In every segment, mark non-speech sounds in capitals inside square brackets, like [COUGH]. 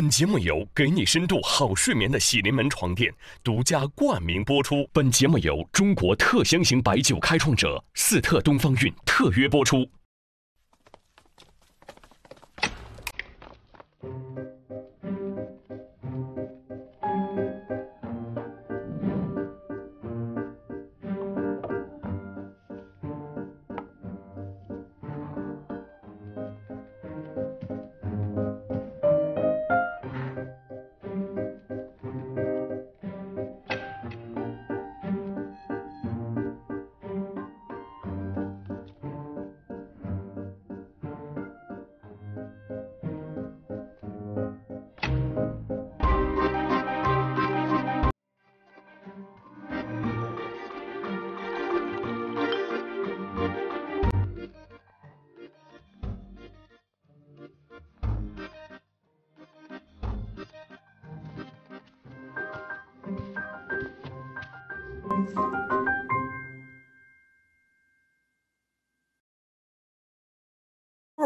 本节目由给你深度好睡眠的喜临门床垫独家冠名播出。本节目由中国特香型白酒开创者四特东方韵特约播出。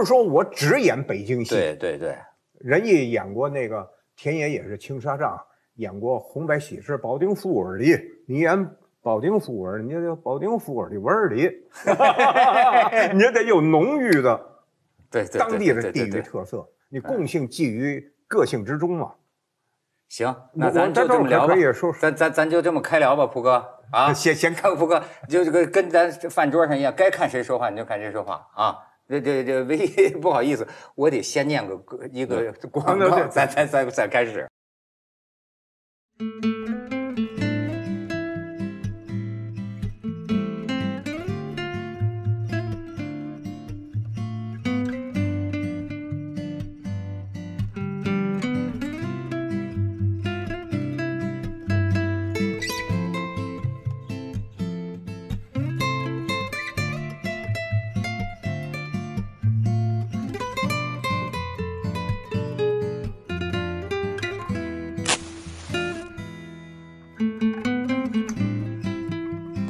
不是说我只演北京戏，对对对，人家演过那个《田野》，也是青纱帐，演过《红白喜事》，保定富尔里，你演保定富尔，[LAUGHS] 你叫保定富尔的文二里，哈哈哈你得有浓郁的对当地的地域特色，你共性基于个性之中嘛。行，那咱就这么聊，咱咱咱就这么开聊吧，蒲哥 [LAUGHS] 啊，先先 [LAUGHS] 看蒲哥，就这个跟咱饭桌上一样，该看谁说话你就看谁说话啊。这这这，唯一 [LAUGHS] 不好意思，我得先念个个一个广告，咱再再再开始。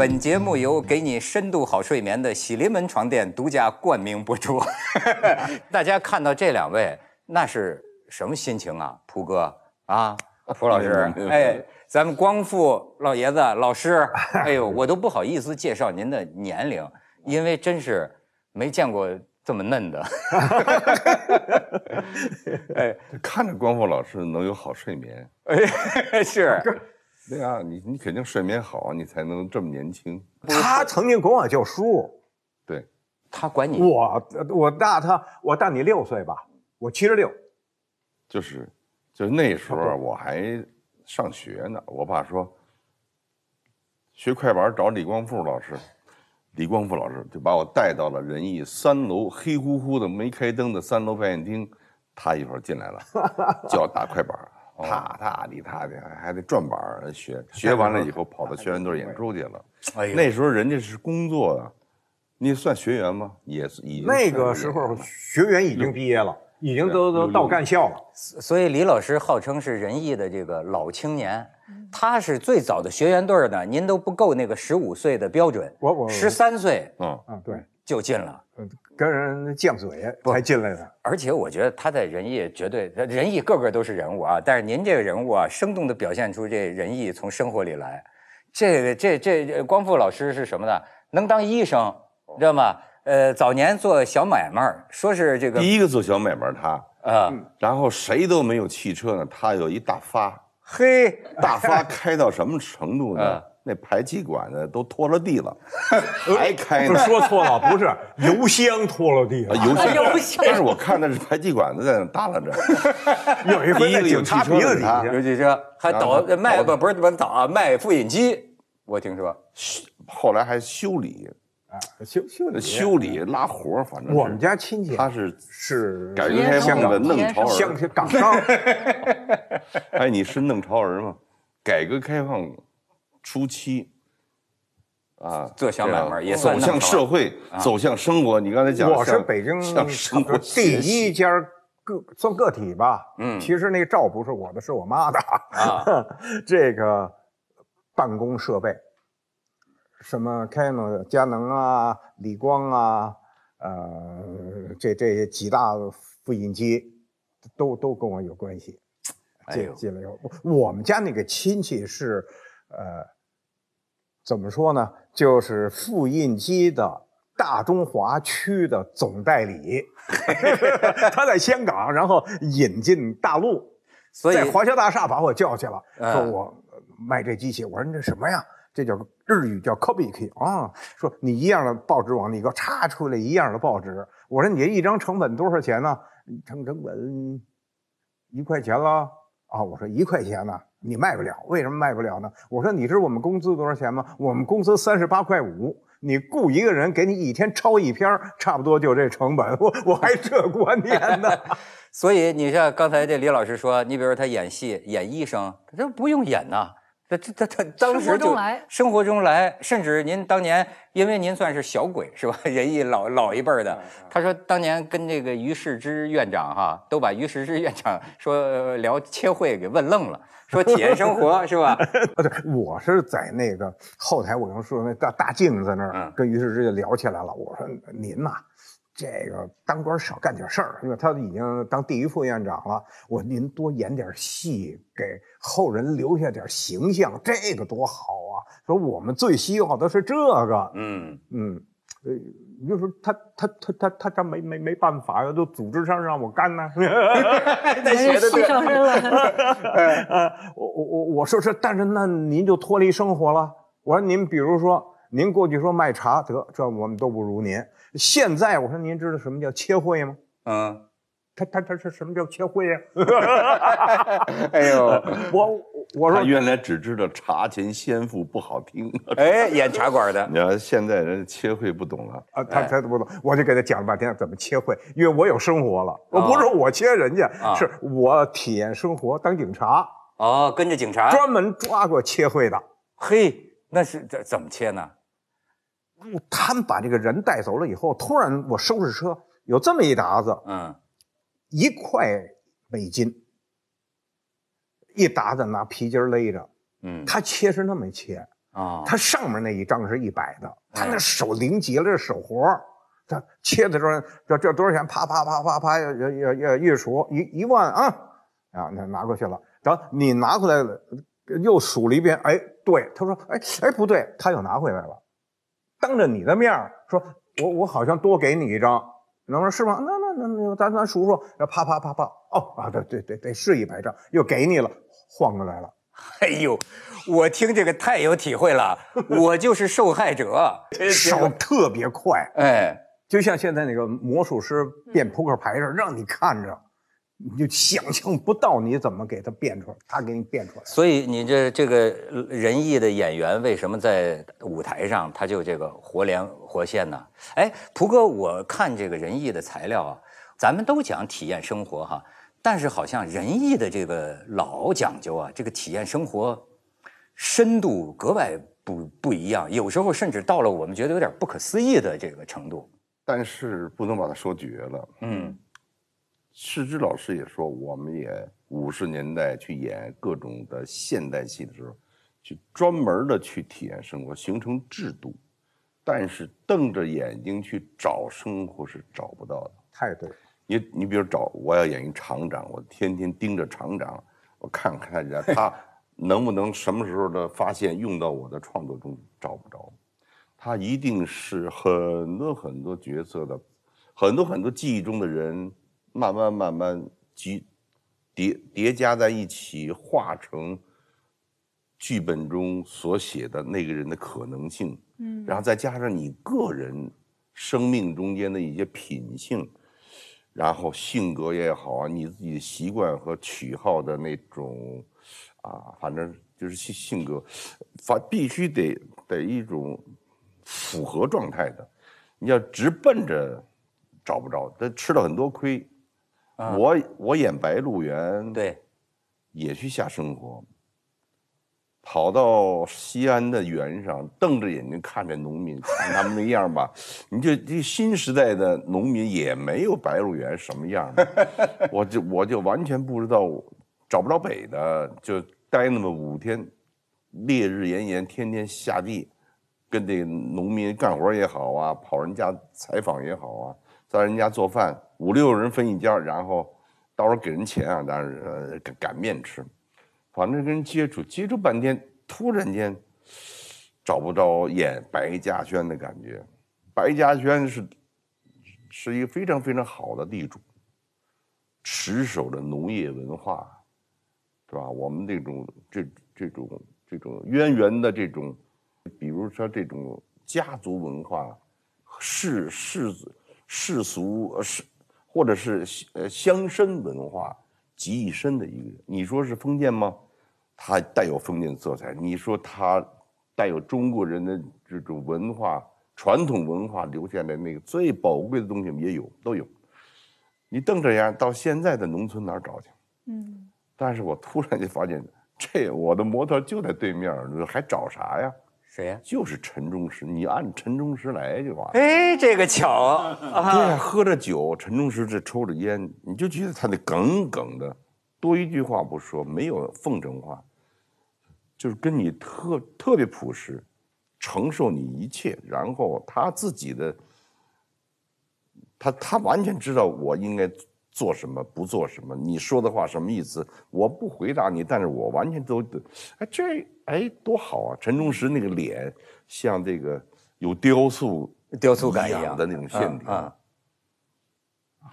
本节目由给你深度好睡眠的喜临门床垫独家冠名播出。[LAUGHS] 大家看到这两位，那是什么心情啊？蒲哥啊，[LAUGHS] 蒲老师，哎，咱们光复老爷子、老师，[LAUGHS] 哎呦，我都不好意思介绍您的年龄，因为真是没见过这么嫩的。哎，看着光复老师能有好睡眠，哎，是。对啊，你你肯定睡眠好，你才能这么年轻。他曾经管我叫叔，对，他管你。我我大他，我大你六岁吧，我七十六。就是，就是那时候我还上学呢。我爸说，学快板找李光富老师，李光富老师就把我带到了仁义三楼黑乎乎的没开灯的三楼放映厅。他一会儿进来了，就 [LAUGHS] 要打快板。踏踏的踏的，还得转板学 [LAUGHS] 学完了以后，跑到学员队演出去了。[LAUGHS] 那时候人家是工作，你算学员吗？也是。那个时候学员已经毕业了，已经都都到干校了。[LAUGHS] 所以李老师号称是仁义的这个老青年，他是最早的学员队呢，您都不够那个十五岁的标准，我我十三岁。嗯嗯对。就进了，跟人犟嘴才进来的。而且我觉得他在仁义绝对，仁义个个都是人物啊。但是您这个人物啊，生动地表现出这仁义从生活里来。这个这这光复老师是什么呢？能当医生，知道吗？呃，早年做小买卖，说是这个第一个做小买卖他啊，然后谁都没有汽车呢，他有一大发，嘿，大发开到什么程度呢？那排气管子都拖了地了，还开呢？说错了，不是油箱拖了地，油箱。但是我看的是排气管子在那耷拉着。[LAUGHS] 有一回有汽车，有汽车还倒卖不不是怎么倒啊卖复印机，我听说，后来还修理，修修修理拉活儿，反正我们家亲戚他是是改革开放的弄潮儿，香商。[LAUGHS] 哎，你是弄潮儿吗？改革开放。初期，啊，做小买卖，也走向社会，走向生活。你刚才讲，我是北京，生活第一家个算个体吧。嗯，其实那照不是我的，是我妈的。啊，[LAUGHS] 这个办公设备，什么 Canon 佳能啊，理光啊，呃，这这些几大复印机，都都跟我有关系。进来以后，我们家那个亲戚是。呃，怎么说呢？就是复印机的大中华区的总代理，[LAUGHS] 他在香港，然后引进大陆，在华侨大厦把我叫去了，说我卖这机器。我说你这什么呀？这叫日语，叫 copy 机啊。说你一样的报纸往里我插出来一样的报纸。我说你这一张成本多少钱呢？成成本一块钱了啊？我说一块钱呢？你卖不了，为什么卖不了呢？我说你知道我们工资多少钱吗？我们工资三十八块五，你雇一个人给你一天抄一篇，差不多就这成本。我我还这观念呢，[LAUGHS] 所以你像刚才这李老师说，你比如说他演戏演医生，他不用演呐。这这他当时就生活中来，甚至您当年因为您算是小鬼是吧？人 [LAUGHS] 一老老一辈儿的，他说当年跟这个于世之院长哈，都把于世之院长说聊切会给问愣了，说体验生活 [LAUGHS] 是吧？啊，对，我是在那个后台，我用说那大大镜子那儿跟于世之就聊起来了，我说您呐。这个当官少干点事儿，因为他已经当第一副院长了。我您多演点戏，给后人留下点形象，这个多好啊！说我们最希望的是这个，嗯嗯，呃，就是他他他他他他没没没办法，就组织上让我干呢。您 [LAUGHS] 写 [LAUGHS] 的对。哈哈哈我我我我说是，但是那您就脱离生活了。我说您比如说。您过去说卖茶得，这我们都不如您。现在我说您知道什么叫切会吗？嗯，他他他是什么叫切会呀？[LAUGHS] 哎呦，我我说原来只知道茶前先富不好听。哎，演茶馆的。你要现在人切会不懂了啊，他他不懂，我就给他讲了半天怎么切会，因为我有生活了，我不是我切人家，是我体验生活当警察。哦，跟着警察专门抓过切会的。嘿，那是这怎么切呢？他们把这个人带走了以后，突然我收拾车，有这么一沓子，嗯，一块美金，一沓子拿皮筋勒着，嗯，他切是那么切啊，他上面那一张是一百的，他那手灵极了，这手活，他切的时候，这这多少钱？啪啪啪啪啪，要要要数一一万啊啊，那拿过去了，等你拿回来了，又数了一遍，哎，对，他说，哎哎不对，他又拿回来了。当着你的面说，我我好像多给你一张，能说是吗？那那那那咱咱数数，啪啪啪啪，哦啊，对对对对，是一百张，又给你了，晃过来了。哎呦，我听这个太有体会了，[LAUGHS] 我就是受害者，[LAUGHS] 手 [LAUGHS] 特别快，哎，就像现在那个魔术师变扑克牌似的，让你看着。你就想象不到你怎么给他变出来，他给你变出来。所以你这这个仁义的演员为什么在舞台上他就这个活灵活现呢？哎，蒲哥，我看这个仁义的材料啊，咱们都讲体验生活哈，但是好像仁义的这个老讲究啊，这个体验生活深度格外不不一样，有时候甚至到了我们觉得有点不可思议的这个程度。但是不能把它说绝了，嗯。世之老师也说，我们也五十年代去演各种的现代戏的时候，去专门的去体验生活，形成制度。但是瞪着眼睛去找生活是找不到的。太对了。你你比如找我要演一厂长，我天天盯着厂长，我看看人家 [LAUGHS] 他能不能什么时候的发现用到我的创作中，找不着。他一定是很多很多角色的，很多很多记忆中的人。慢慢慢慢积叠叠加在一起，化成剧本中所写的那个人的可能性。嗯，然后再加上你个人生命中间的一些品性，然后性格也好啊，你自己的习惯和取号的那种，啊，反正就是性性格，反必须得得一种符合状态的，你要直奔着找不着他，吃了很多亏。我我演白鹿原，对，也去下生活，跑到西安的原上，瞪着眼睛看着农民，看他们那样吧，[LAUGHS] 你就这新时代的农民也没有白鹿原什么样，[LAUGHS] 我就我就完全不知道，找不着北的，就待那么五天，烈日炎炎，天天下地，跟这农民干活也好啊，跑人家采访也好啊。在人家做饭，五六人分一家，然后到时候给人钱啊，当然擀面吃，反正跟人接触接触半天，突然间找不着演白嘉轩的感觉。白嘉轩是是一个非常非常好的地主，持守着农业文化，对吧？我们这种这这种这种渊源的这种，比如说这种家族文化、世世子。世俗是，或者是呃乡绅文化集一身的一个人，你说是封建吗？它带有封建色彩，你说它带有中国人的这种文化传统文化留下来那个最宝贵的东西也有都有。你瞪着眼到现在的农村哪儿找去？嗯，但是我突然就发现，这我的模特就在对面，还找啥呀？谁呀？就是陈忠实，你按陈忠实来就完。了。哎，这个巧，对喝着酒，陈忠实这抽着烟，你就觉得他那耿耿的，多一句话不说，没有奉承话，就是跟你特特别朴实，承受你一切，然后他自己的，他他完全知道我应该。做什么不做什么？你说的话什么意思？我不回答你，但是我完全都，哎，这哎多好啊！陈忠实那个脸像这个有雕塑、雕塑感一样的那种线条啊，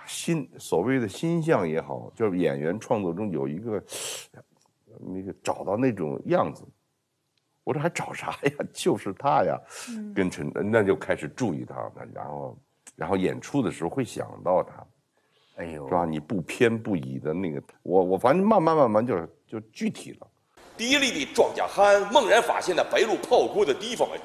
心所谓的心象也好，就是演员创作中有一个，那个找到那种样子，我这还找啥呀？[LAUGHS] 就是他呀，跟陈那就开始注意他，然后然后演出的时候会想到他。是吧？你不偏不倚的那个，我我反正慢慢慢慢就是就具体了。低力的庄稼汉猛然发现那白鹿跑过的地方，哎，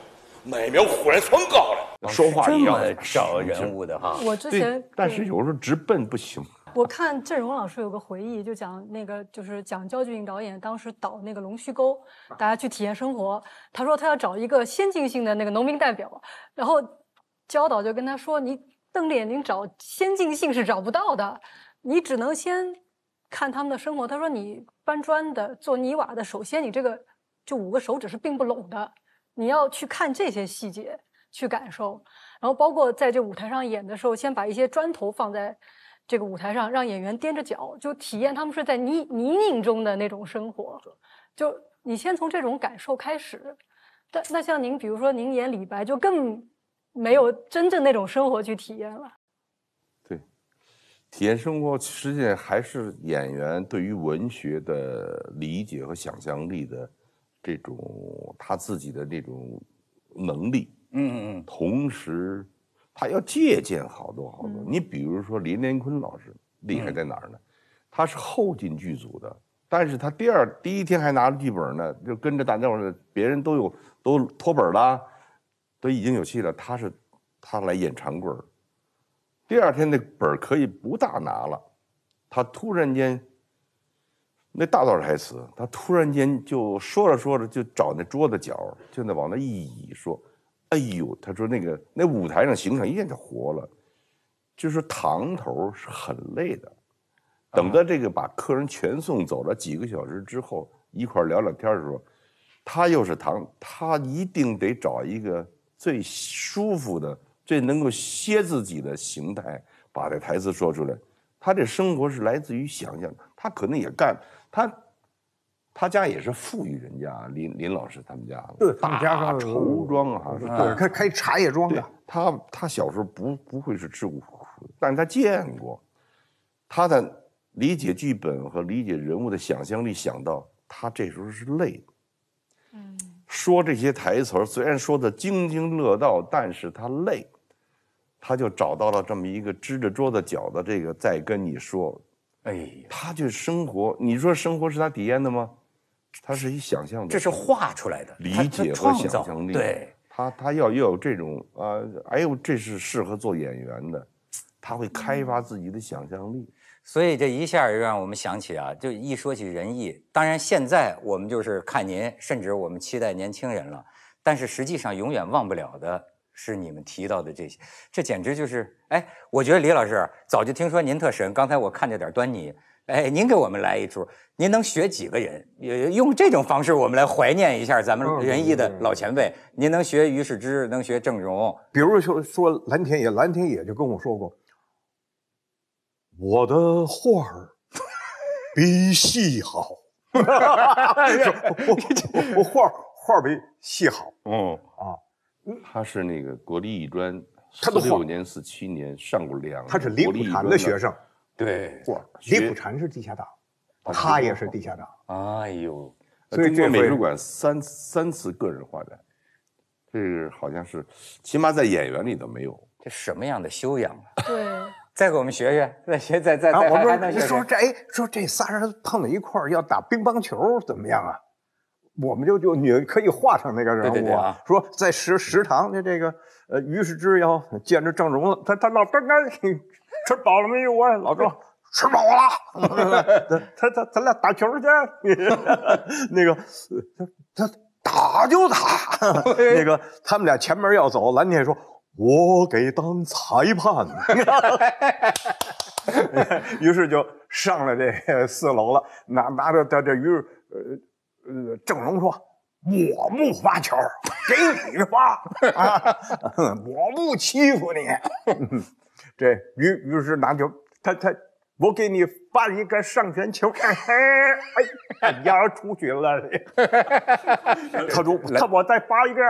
麦苗忽然窜高了。说话一样，找人物的哈。我之前，但是有时候直奔不行。我看郑荣老师有个回忆，就讲那个就是讲焦俊英导演当时导那个龙须沟，大家去体验生活。他说他要找一个先进性的那个农民代表，然后焦导就跟他说：“你。”瞪着眼睛找先进性是找不到的，你只能先看他们的生活。他说：“你搬砖的、做泥瓦的，首先你这个就五个手指是并不拢的，你要去看这些细节，去感受。然后包括在这舞台上演的时候，先把一些砖头放在这个舞台上，让演员踮着脚，就体验他们是在泥泥泞中的那种生活。就你先从这种感受开始。但那像您，比如说您演李白，就更……没有真正那种生活去体验了，对，体验生活实际上还是演员对于文学的理解和想象力的这种他自己的那种能力，嗯嗯嗯。同时，他要借鉴好多好多。你比如说林连昆老师厉害在哪儿呢？他是后进剧组的，但是他第二第一天还拿着剧本呢，就跟着大家伙，别人都有都脱本了。所以已经有戏了，他是他来演长贵儿。第二天那本可以不大拿了，他突然间那大段台词，他突然间就说着说着就找那桌子角就那往那一倚说：“哎呦！”他说那个那舞台上形象一下就活了。就是堂头是很累的，等到这个把客人全送走了几个小时之后，一块聊聊天的时候，他又是堂，他一定得找一个。最舒服的、最能够歇自己的形态，把这台词说出来。他这生活是来自于想象，他可能也干他，他家也是富裕人家，林林老师他们家，对，家打绸庄啊，对，开开茶叶庄的。他他小时候不不会是吃过苦，但是他见过，他的理解剧本和理解人物的想象力，想到他这时候是累的。嗯。说这些台词虽然说的津津乐道，但是他累，他就找到了这么一个支着桌子脚的这个在跟你说，哎，他就生活，你说生活是他体验的吗？他是一想象，这是画出来的，理解和想象力，他他要要有这种啊，哎呦，这是适合做演员的，他会开发自己的想象力。所以这一下就让我们想起啊，就一说起仁义，当然现在我们就是看您，甚至我们期待年轻人了。但是实际上永远忘不了的是你们提到的这些，这简直就是哎，我觉得李老师早就听说您特神，刚才我看着点端倪，哎，您给我们来一出，您能学几个人？也用这种方式，我们来怀念一下咱们仁义的老前辈。您能学于世知，能学郑荣，比如说说蓝天野，蓝天野就跟我说过。我的 [LAUGHS] [LAUGHS] 画儿比戏好。我我画画比戏好。嗯啊，他是那个国立艺专四六年、四七年上过两。他是李普禅的学生。对，李普禅是地下党，他也是地下党。哎呦，所以这美术馆三三次个人画展，这是好像是，起码在演员里头没有。这什么样的修养啊？对。再给我们学学，那 [LAUGHS] 学，再再，我说说这哎，说这仨人碰到一块儿要打乒乓球怎么样啊？我们就就可以画上那个人物啊。说在食食堂的这个呃，于是之要见着郑了，他他老刚刚 [LAUGHS] 吃饱了没有？我老郑 [LAUGHS] 吃饱了，他他咱俩打球去。那个他他打就打，那个他们俩前面要走，蓝天说。我给当裁判，[LAUGHS] 于是就上了这四楼了，拿拿着这这鱼，呃呃，郑荣说我不发球，给你发，我不欺负你。这于于是拿球，他他，我给你发一个上旋球，哎哎，你要出去了。哈 [LAUGHS] 哈。他我再发一遍，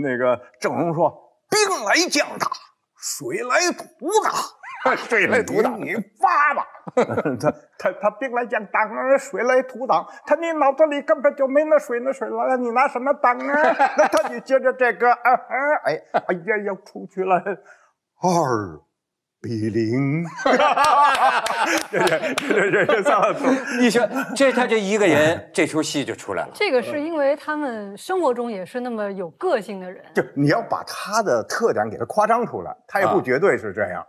那个郑荣说。兵来将挡，水来土挡，[LAUGHS] 水来土挡，你发吧。[LAUGHS] 他他他兵来将挡，[LAUGHS] 水来土挡，他你脑子里根本就没那水，那水来，你拿什么挡啊？那他就接着这个，哎哎呀，要出去了，二比邻，[LAUGHS] 这这这这萨克斯，你说这他这一个人，这出戏就出来了。这个是因为他们生活中也是那么有个性的人，就你要把他的特点给他夸张出来，他也不绝对是这样。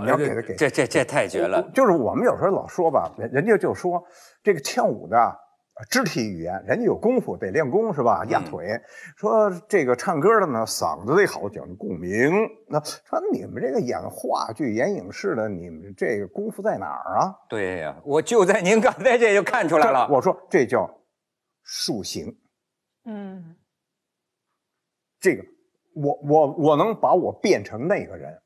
你要给他给这这这太绝了。就是我们有时候老说吧，人人家就说这个跳舞的。肢体语言，人家有功夫得练功是吧？压腿。说这个唱歌的呢，嗓子得好，讲究共鸣。那说你们这个演话剧、演影视的，你们这个功夫在哪儿啊？对呀，我就在您刚才这就看出来了。我说这叫塑形。嗯，这个我我我能把我变成那个人，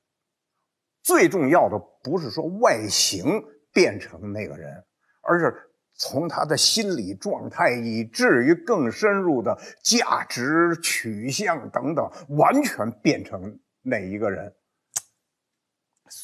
最重要的不是说外形变成那个人，而是。从他的心理状态，以至于更深入的价值取向等等，完全变成那一个人。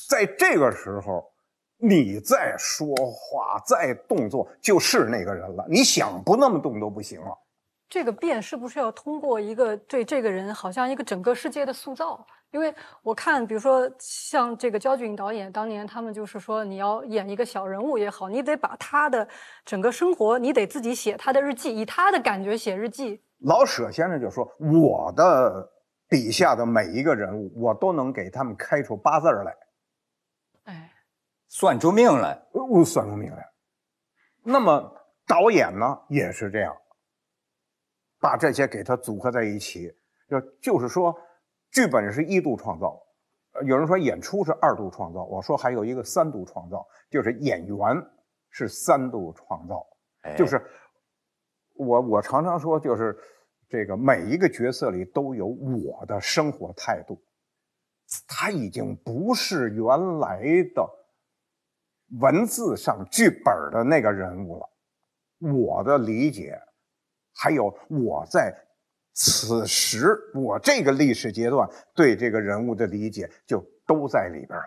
在这个时候，你再说话、再动作，就是那个人了。你想不那么动都不行了。这个变是不是要通过一个对这个人好像一个整个世界的塑造？因为我看，比如说像这个焦俊导演当年，他们就是说，你要演一个小人物也好，你得把他的整个生活，你得自己写他的日记，以他的感觉写日记。老舍先生就说：“我的笔下的每一个人物，我都能给他们开出八字来，哎，算出命来，我算出命来。”那么导演呢，也是这样。把这些给它组合在一起，就就是说，剧本是一度创造，有人说演出是二度创造，我说还有一个三度创造，就是演员是三度创造，就是我我常常说，就是这个每一个角色里都有我的生活态度，他已经不是原来的文字上剧本的那个人物了，我的理解。还有我在此时，我这个历史阶段对这个人物的理解就都在里边了。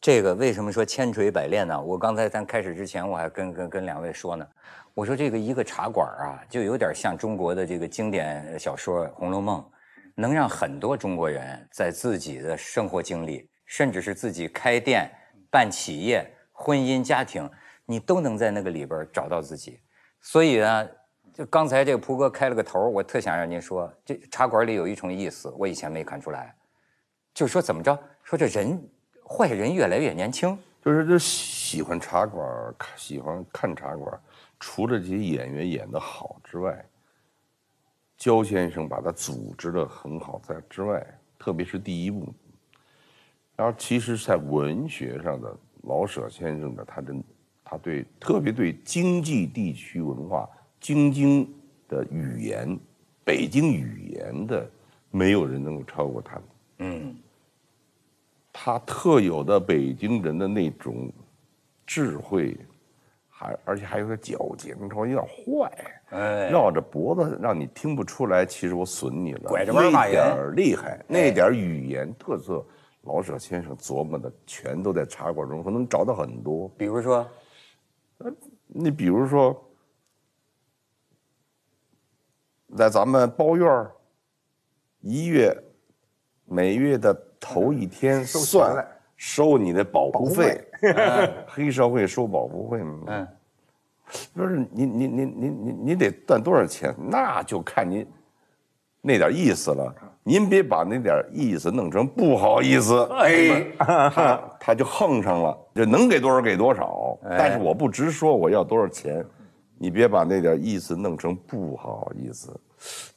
这个为什么说千锤百炼呢？我刚才咱开始之前，我还跟跟跟两位说呢，我说这个一个茶馆啊，就有点像中国的这个经典小说《红楼梦》，能让很多中国人在自己的生活经历，甚至是自己开店、办企业、婚姻、家庭，你都能在那个里边找到自己。所以呢。就刚才这个蒲哥开了个头我特想让您说，这茶馆里有一重意思，我以前没看出来。就说怎么着，说这人坏人越来越年轻，就是就喜欢茶馆，喜欢看茶馆。除了这些演员演的好之外，焦先生把它组织的很好，在之外，特别是第一部。然后其实，在文学上的老舍先生的，他真，他对特别对经济地区文化。京京的语言，北京语言的，没有人能够超过他。嗯，他特有的北京人的那种智慧，还而且还有个矫情，说有点坏。哎，绕着脖子让你听不出来，其实我损你了。拐着弯骂人。那点厉害，那点儿语言特色，老舍先生琢磨的全都在茶馆中，可能找到很多。比如说，呃，你比如说。在咱们包院儿，一月每月的头一天算收你的保护费，黑社会收保护费嘛。嗯，不是你你你你你你得断多少钱？那就看您那点意思了。您别把那点意思弄成不好意思，哎，他就横上了，就能给多少给多少。但是我不直说我要多少钱。你别把那点意思弄成不好意思，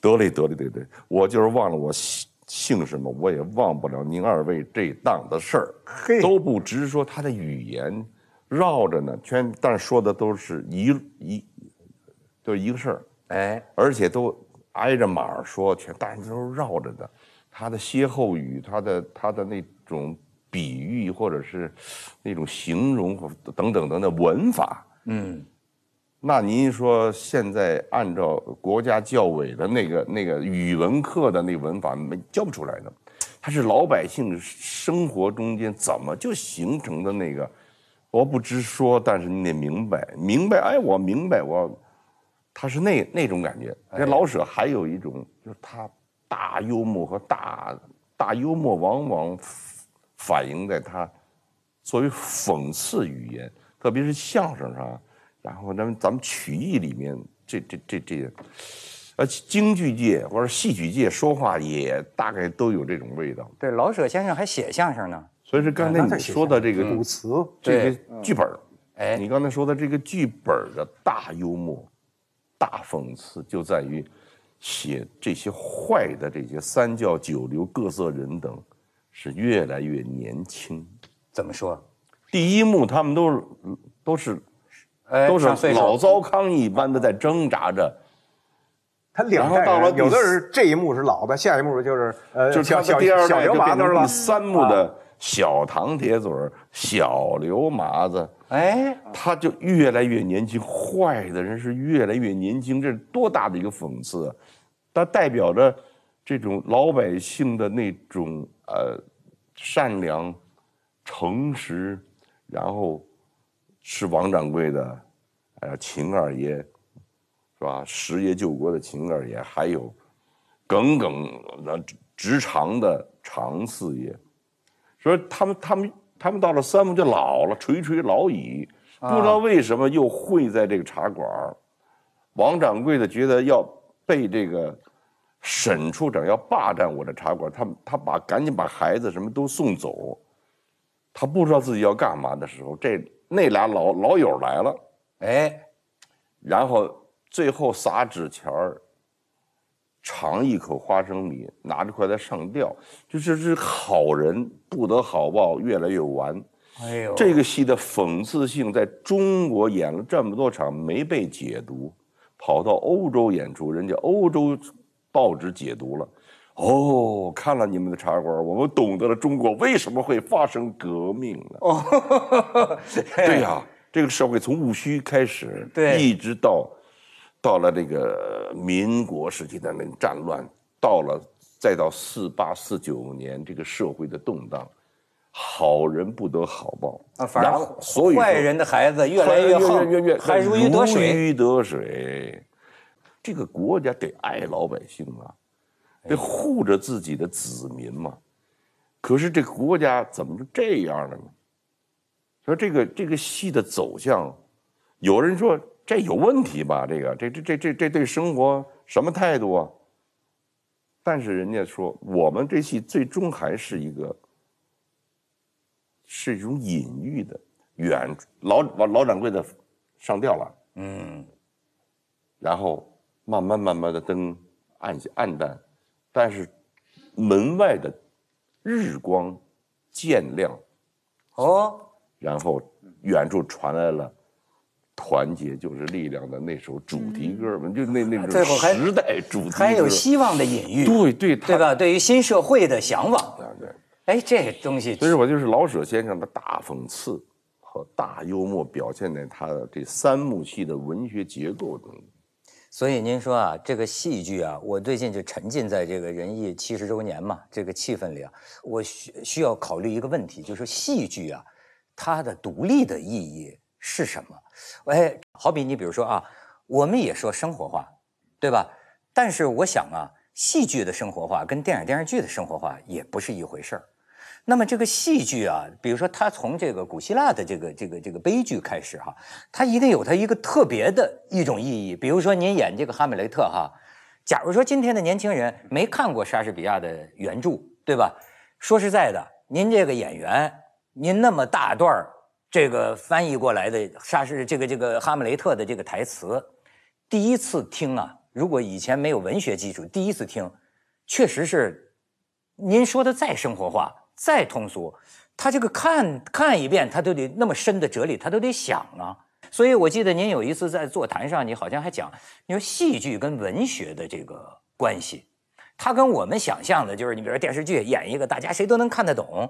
得嘞得嘞得嘞，我就是忘了我姓姓什么，我也忘不了您二位这档子事儿。嘿，都不直说他的语言绕着呢全，但说的都是一一，就是一个事儿。哎，而且都挨着码儿说，全大家都是绕着的。他的歇后语，他的他的那种比喻或者是那种形容或等等等等文法，嗯。那您说，现在按照国家教委的那个那个语文课的那文法，没教不出来的，他是老百姓生活中间怎么就形成的那个？我不直说，但是你得明白，明白？哎，我明白，我，他是那那种感觉。那老舍还有一种，就是他大幽默和大大幽默往往反映在他作为讽刺语言，特别是相声上。然后咱们咱们曲艺里面这这这这，呃，京剧界或者戏曲界说话也大概都有这种味道。对，老舍先生还写相声呢。所以说刚才你说的这个古词，这个剧本哎，你刚才说的这个剧本的大幽默、大讽刺，就在于写这些坏的这些三教九流各色人等是越来越年轻。怎么说？第一幕他们都是都是。哎，都是老糟糠一般的在挣扎着。他两代，有的是这一幕是老的，下一幕就是呃，就像第二小刘麻子，第三幕的小唐铁嘴小刘麻子，哎，他就越来越年轻，坏的人是越来越年轻，这是多大的一个讽刺！它代表着这种老百姓的那种呃善良、诚实，然后。是王掌柜的，哎呀，秦二爷，是吧？十爷救国的秦二爷，还有耿耿那直肠的常四爷，所以他们他们他们到了三木就老了，垂垂老矣。不知道为什么又会在这个茶馆。王掌柜的觉得要被这个沈处长要霸占我的茶馆，他他把赶紧把孩子什么都送走，他不知道自己要干嘛的时候，这。那俩老老友来了，哎，然后最后撒纸钱儿，尝一口花生米，拿着筷子上吊，就是是好人不得好报，越来越完。哎呦，这个戏的讽刺性在中国演了这么多场没被解读，跑到欧洲演出，人家欧洲报纸解读了。哦，看了你们的茶馆，我们懂得了中国为什么会发生革命了。哦，[LAUGHS] 对呀，这个社会从戊戌开始，一直到到了这个民国时期的那个战乱，到了再到四八四九年这个社会的动荡，好人不得好报，反后所以坏人的孩子越来越好，越越越如鱼得水。这个国家得爱老百姓啊。得护着自己的子民嘛，可是这国家怎么就这样了呢？说这个这个戏的走向，有人说这有问题吧？这个这这这这这对生活什么态度啊？但是人家说我们这戏最终还是一个，是一种隐喻的，远老老老掌柜的上吊了，嗯，然后慢慢慢慢的灯暗暗淡。但是，门外的日光渐亮，哦，然后远处传来了“团结就是力量”的那首主题歌嘛，就那那种时代主题，还有希望的隐喻，对对对吧？对于新社会的向往对对，哎，这东西，所以我就是老舍先生的大讽刺和大幽默，表现在他的这三幕戏的文学结构中。所以您说啊，这个戏剧啊，我最近就沉浸在这个仁义七十周年嘛这个气氛里啊，我需需要考虑一个问题，就是戏剧啊，它的独立的意义是什么？哎，好比你比如说啊，我们也说生活化，对吧？但是我想啊，戏剧的生活化跟电影电视剧的生活化也不是一回事儿。那么这个戏剧啊，比如说它从这个古希腊的这个这个这个悲剧开始哈，它一定有它一个特别的一种意义。比如说您演这个哈姆雷特哈，假如说今天的年轻人没看过莎士比亚的原著，对吧？说实在的，您这个演员，您那么大段这个翻译过来的莎士这个这个哈姆雷特的这个台词，第一次听啊，如果以前没有文学基础，第一次听，确实是，您说的再生活化。再通俗，他这个看看一遍，他都得那么深的哲理，他都得想啊。所以我记得您有一次在座谈上，你好像还讲，你说戏剧跟文学的这个关系，它跟我们想象的就是，你比如说电视剧演一个大家谁都能看得懂，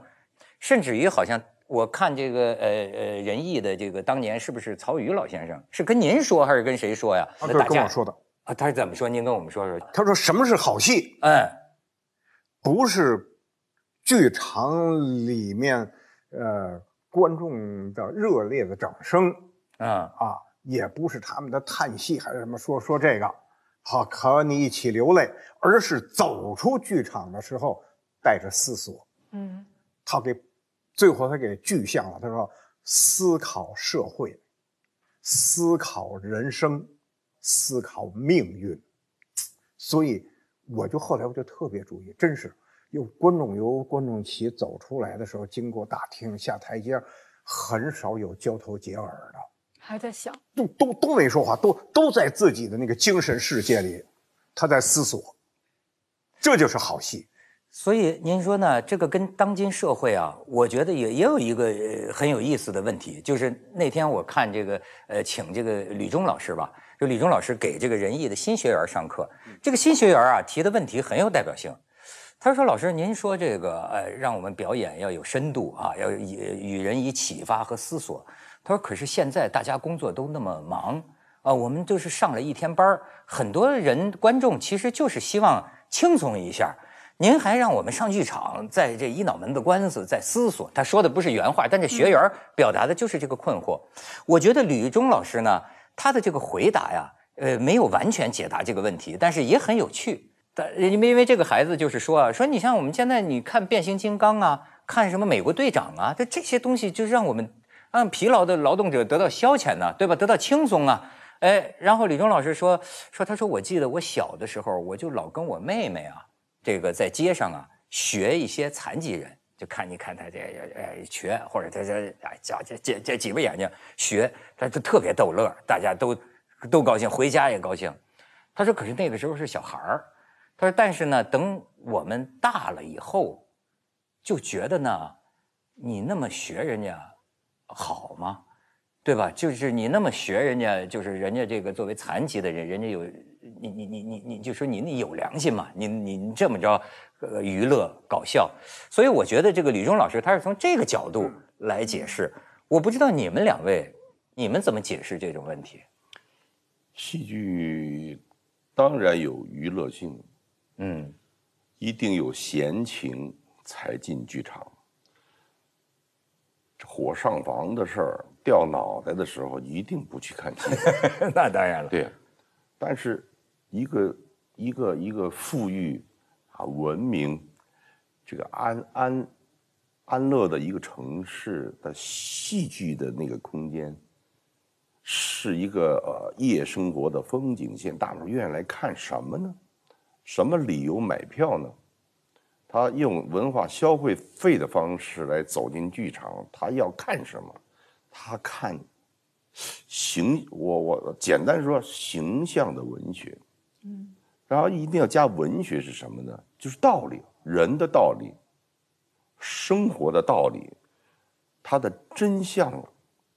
甚至于好像我看这个呃呃，仁义的这个当年是不是曹禺老先生是跟您说还是跟谁说呀？啊，是跟我说的啊。他是怎么说？您跟我们说说。他说什么是好戏？哎，不是。剧场里面，呃，观众的热烈的掌声，啊啊，也不是他们的叹息，还是什么说说这个，好和你一起流泪，而是走出剧场的时候带着思索，嗯，他给，最后他给具象了，他说思考社会，思考人生，思考命运，所以我就后来我就特别注意，真是。有观众由观众席走出来的时候，经过大厅下台阶，很少有交头接耳的，还在想，就都都没说话，都都在自己的那个精神世界里，他在思索，这就是好戏。所以您说呢？这个跟当今社会啊，我觉得也也有一个很有意思的问题，就是那天我看这个呃，请这个吕中老师吧，就吕中老师给这个仁义的新学员上课，这个新学员啊提的问题很有代表性。他说：“老师，您说这个呃，让我们表演要有深度啊，要与与人以启发和思索。”他说：“可是现在大家工作都那么忙啊，我们就是上了一天班很多人观众其实就是希望轻松一下。您还让我们上剧场，在这一脑门子官司在思索。”他说的不是原话，但这学员表达的就是这个困惑。我觉得吕玉中老师呢，他的这个回答呀，呃，没有完全解答这个问题，但是也很有趣。但因为因为这个孩子就是说啊，说你像我们现在你看变形金刚啊，看什么美国队长啊，就这些东西就是让我们让疲劳的劳动者得到消遣呢，对吧？得到轻松啊，哎，然后李忠老师说说他说我记得我小的时候我就老跟我妹妹啊，这个在街上啊学一些残疾人，就看你看他这哎瘸或者他这哎夹这这这几巴眼睛学，他就特别逗乐，大家都都高兴，回家也高兴。他说可是那个时候是小孩儿。他说：“但是呢，等我们大了以后，就觉得呢，你那么学人家，好吗？对吧？就是你那么学人家，就是人家这个作为残疾的人，人家有你你你你你，就说你你有良心吗？你你这么着，呃，娱乐搞笑。所以我觉得这个吕中老师他是从这个角度来解释。我不知道你们两位，你们怎么解释这种问题？戏剧当然有娱乐性。”嗯，一定有闲情才进剧场。火上房的事儿，掉脑袋的时候，一定不去看戏。[LAUGHS] 那当然了。对但是一个一个一个富裕、啊文明、这个安安安乐的一个城市的戏剧的那个空间，是一个呃夜生活的风景线。大伙愿意来看什么呢？什么理由买票呢？他用文化消费费的方式来走进剧场，他要看什么？他看形，我我简单说，形象的文学，嗯，然后一定要加文学是什么呢？就是道理，人的道理，生活的道理，它的真相，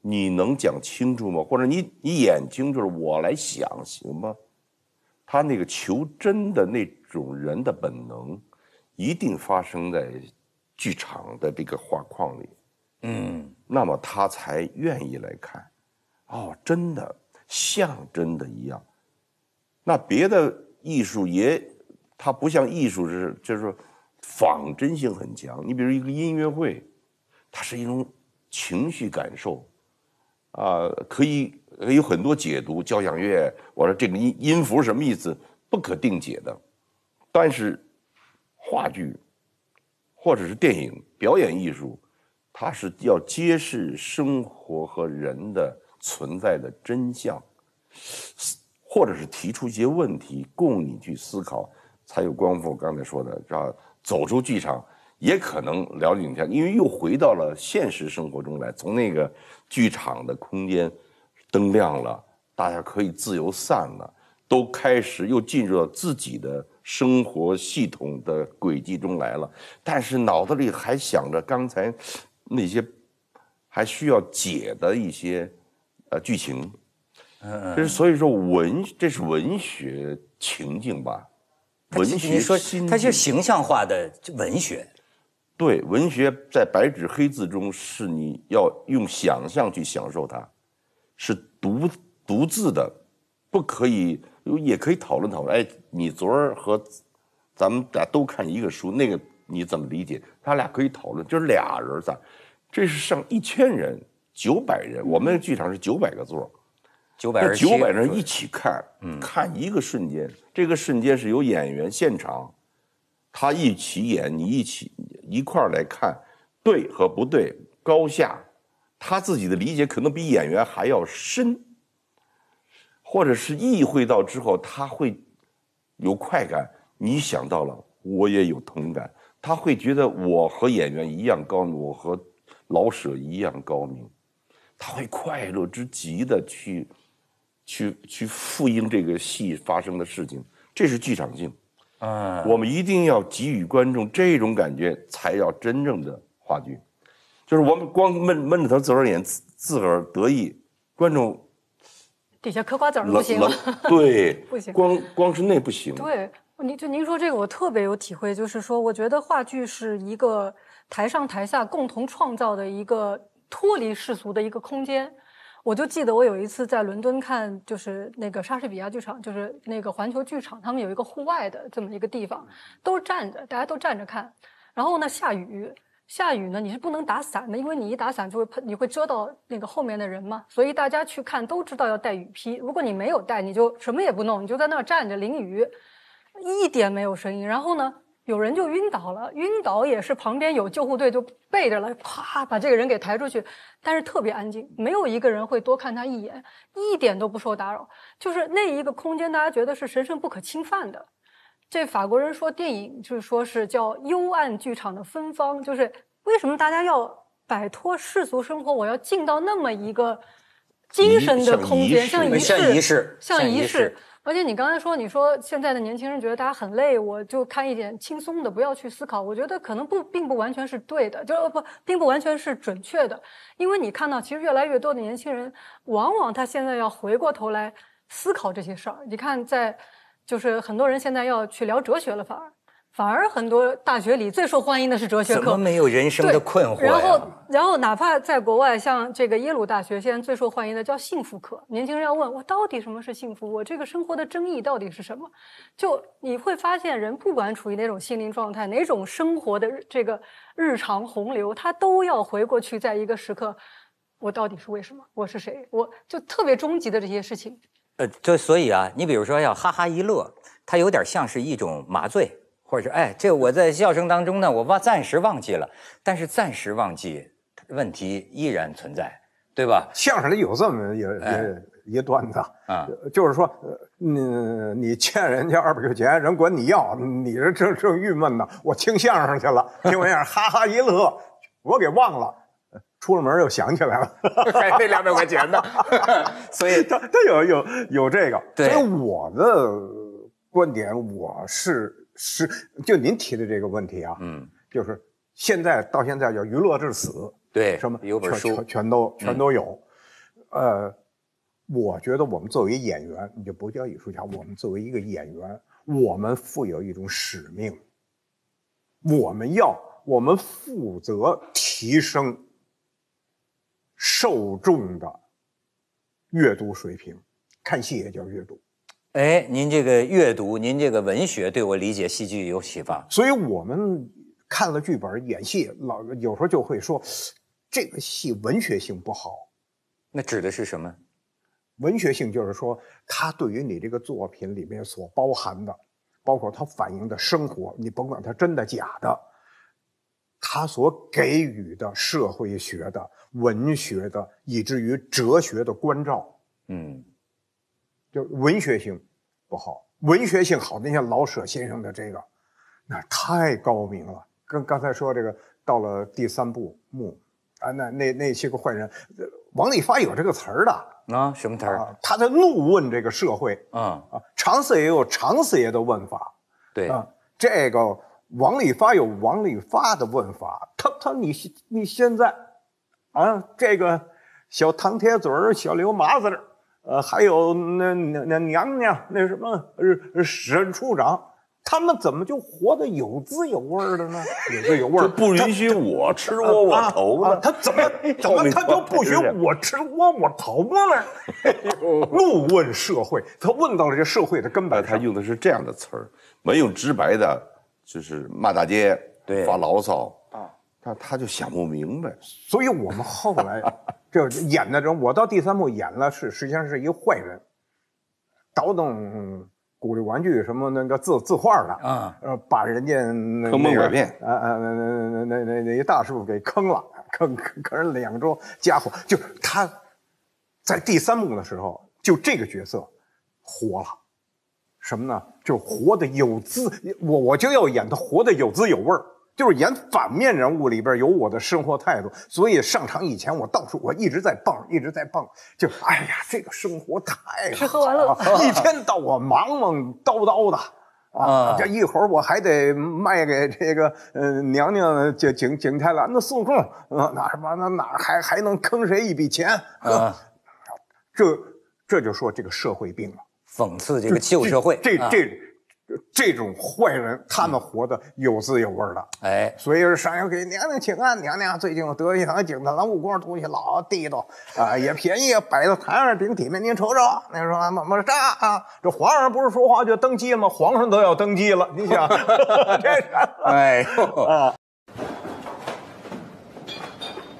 你能讲清楚吗？或者你你眼睛就是我来想行吗？他那个求真的那种人的本能，一定发生在剧场的这个画框里，嗯，那么他才愿意来看，哦，真的像真的一样。那别的艺术也，它不像艺术是，就是说仿真性很强。你比如一个音乐会，它是一种情绪感受，啊，可以。有很多解读，交响乐。我说这个音音符什么意思？不可定解的。但是，话剧或者是电影表演艺术，它是要揭示生活和人的存在的真相，或者是提出一些问题供你去思考，才有功夫。刚才说的，叫走出剧场，也可能了解一下，因为又回到了现实生活中来，从那个剧场的空间。灯亮了，大家可以自由散了，都开始又进入到自己的生活系统的轨迹中来了。但是脑子里还想着刚才那些还需要解的一些呃剧情，嗯，就是所以说文这是文学情境吧，文学说它就形象化的文学，对文学在白纸黑字中是你要用想象去享受它。是独独自的，不可以，也可以讨论讨论。哎，你昨儿和咱们俩都看一个书，那个你怎么理解？他俩可以讨论，就是俩人在，这是上一千人、九百人，我们剧场是九百个座儿，九百。九百人一起看，看一个瞬间，这个瞬间是由演员现场，他一起演，你一起一块儿来看，对和不对，高下。他自己的理解可能比演员还要深，或者是意会到之后他会有快感。你想到了，我也有同感。他会觉得我和演员一样高明，我和老舍一样高明。他会快乐之极的去去去复映这个戏发生的事情，这是剧场性。啊，我们一定要给予观众这种感觉，才叫真正的话剧。就是我们光闷闷着头自个儿演自个儿得意，观众底下嗑瓜子儿不行 [LAUGHS] 对，不行。光光是那不行。对，您就您说这个我特别有体会，就是说，我觉得话剧是一个台上台下共同创造的一个脱离世俗的一个空间。我就记得我有一次在伦敦看，就是那个莎士比亚剧场，就是那个环球剧场，他们有一个户外的这么一个地方，都站着，大家都站着看，然后呢下雨。下雨呢，你是不能打伞的，因为你一打伞就会喷，你会遮到那个后面的人嘛。所以大家去看都知道要带雨披。如果你没有带，你就什么也不弄，你就在那儿站着淋雨，一点没有声音。然后呢，有人就晕倒了，晕倒也是旁边有救护队就背着了，咵把这个人给抬出去。但是特别安静，没有一个人会多看他一眼，一点都不受打扰。就是那一个空间，大家觉得是神圣不可侵犯的。这法国人说电影就是说是叫幽暗剧场的芬芳，就是为什么大家要摆脱世俗生活？我要进到那么一个精神的空间，像仪式，像仪式。而且你刚才说，你说现在的年轻人觉得大家很累，我就看一点轻松的，不要去思考。我觉得可能不，并不完全是对的，就是不，并不完全是准确的，因为你看到其实越来越多的年轻人，往往他现在要回过头来思考这些事儿。你看在。就是很多人现在要去聊哲学了，反而反而很多大学里最受欢迎的是哲学课。怎么没有人生的困惑？然后然后哪怕在国外，像这个耶鲁大学现在最受欢迎的叫幸福课。年轻人要问我到底什么是幸福，我这个生活的争议到底是什么？就你会发现，人不管处于哪种心灵状态、哪种生活的这个日常洪流，他都要回过去，在一个时刻，我到底是为什么？我是谁？我就特别终极的这些事情。呃，就所以啊，你比如说要哈哈一乐，它有点像是一种麻醉，或者是哎，这我在笑声当中呢，我忘暂时忘记了，但是暂时忘记，问题依然存在，对吧？相声里有这么一一一段子啊，就是说，你你欠人家二百块钱，人管你要，你这正正郁闷呢，我听相声去了，听完相声哈哈一乐，我给忘了。出了门又想起来了，[LAUGHS] 还那两百块钱呢，[LAUGHS] 所以他他有有有这个。所以我的观点，我是是就您提的这个问题啊，嗯，就是现在到现在叫娱乐至死，对，什么有本书全都全都有。呃，我觉得我们作为演员，你就不叫艺术家，我们作为一个演员，我们负有一种使命，我们要我们负责提升。受众的阅读水平，看戏也叫阅读。哎，您这个阅读，您这个文学，对我理解戏剧有启发。所以我们看了剧本演戏，老有时候就会说，这个戏文学性不好。那指的是什么？文学性就是说，它对于你这个作品里面所包含的，包括它反映的生活，你甭管它真的假的。他所给予的社会学的、文学的，以至于哲学的关照，嗯，就文学性不好，文学性好，那像老舍先生的这个，那太高明了。跟刚才说这个，到了第三部墓，啊，那那那些个坏人，王立发有这个词儿的，啊，什么词儿？他在怒问这个社会，啊啊，常四爷有常四爷的问法，对啊，这个。王立发有王立发的问法，他他你你现在，啊，这个小唐铁嘴儿、小刘麻子，呃，还有那那娘娘、那什么呃沈处长，他们怎么就活得有滋有味的呢？[LAUGHS] 有滋有味，不允许我吃窝窝头啊！他怎么 [LAUGHS] 怎么他就不许我吃窝窝头了？[LAUGHS] 怒问社会，他问到了这社会的根本。他用的是这样的词儿，没有直白的。就是骂大街，对，发牢骚啊，他他就想不明白，所以我们后来 [LAUGHS] 就演的候，我到第三幕演了，是实际上是一个坏人，倒腾古董玩具什么那个字字画的啊，呃，把人家坑蒙拐骗啊啊那那那那那那大师傅给坑了，坑坑坑人两周家伙，就他在第三幕的时候，就这个角色活了，什么呢？就活得有滋，我我就要演他活得有滋有味儿，就是演反面人物里边有我的生活态度，所以上场以前我到处我一直在蹦，一直在蹦，就哎呀，这个生活太吃喝玩乐，一天到晚忙忙叨叨的 [LAUGHS] 啊，这一会儿我还得卖给这个呃娘娘景景景泰蓝的孙悟空，哪把那哪还还能坑谁一笔钱 [LAUGHS] 啊？这这就说这个社会病了。讽刺这个旧社会，这这这种坏人，他们活得有滋有味的。哎，所以是上要给娘娘请安，娘娘最近德行堂、景的蓝、五光东西老地道啊，[LAUGHS] 也便宜，摆在台上饼体面。您瞅瞅，您说么么啥啊？这皇上不是说话就登基了吗？皇上都要登基了，你想，[LAUGHS] 这是哎，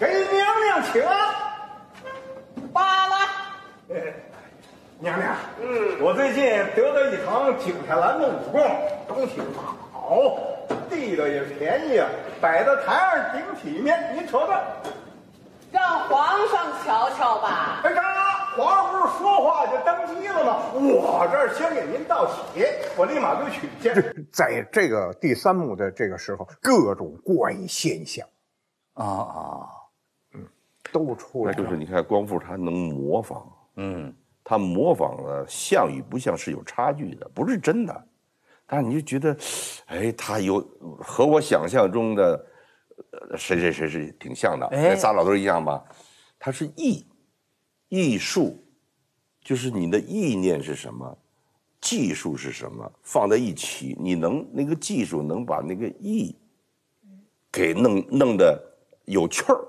给娘娘请安，罢了。娘娘，嗯，我最近得了一堂景泰蓝的武功，东西好，地道也便宜，摆在台上顶体面。您瞅瞅，让皇上瞧瞧吧。哎呀，皇上不是说话就登基了吗？我这儿先给您道喜，我立马就取去。[LAUGHS] 在这个第三幕的这个时候，各种怪现象，啊啊，嗯，都出来了。那就是你看光复他能模仿，嗯。他模仿的像与不像是有差距的，不是真的，但是你就觉得，哎，他有和我想象中的，呃，谁谁谁是挺像的，跟仨老头一样吧？他是艺，艺术，就是你的意念是什么，技术是什么放在一起，你能那个技术能把那个艺，给弄弄得有趣儿，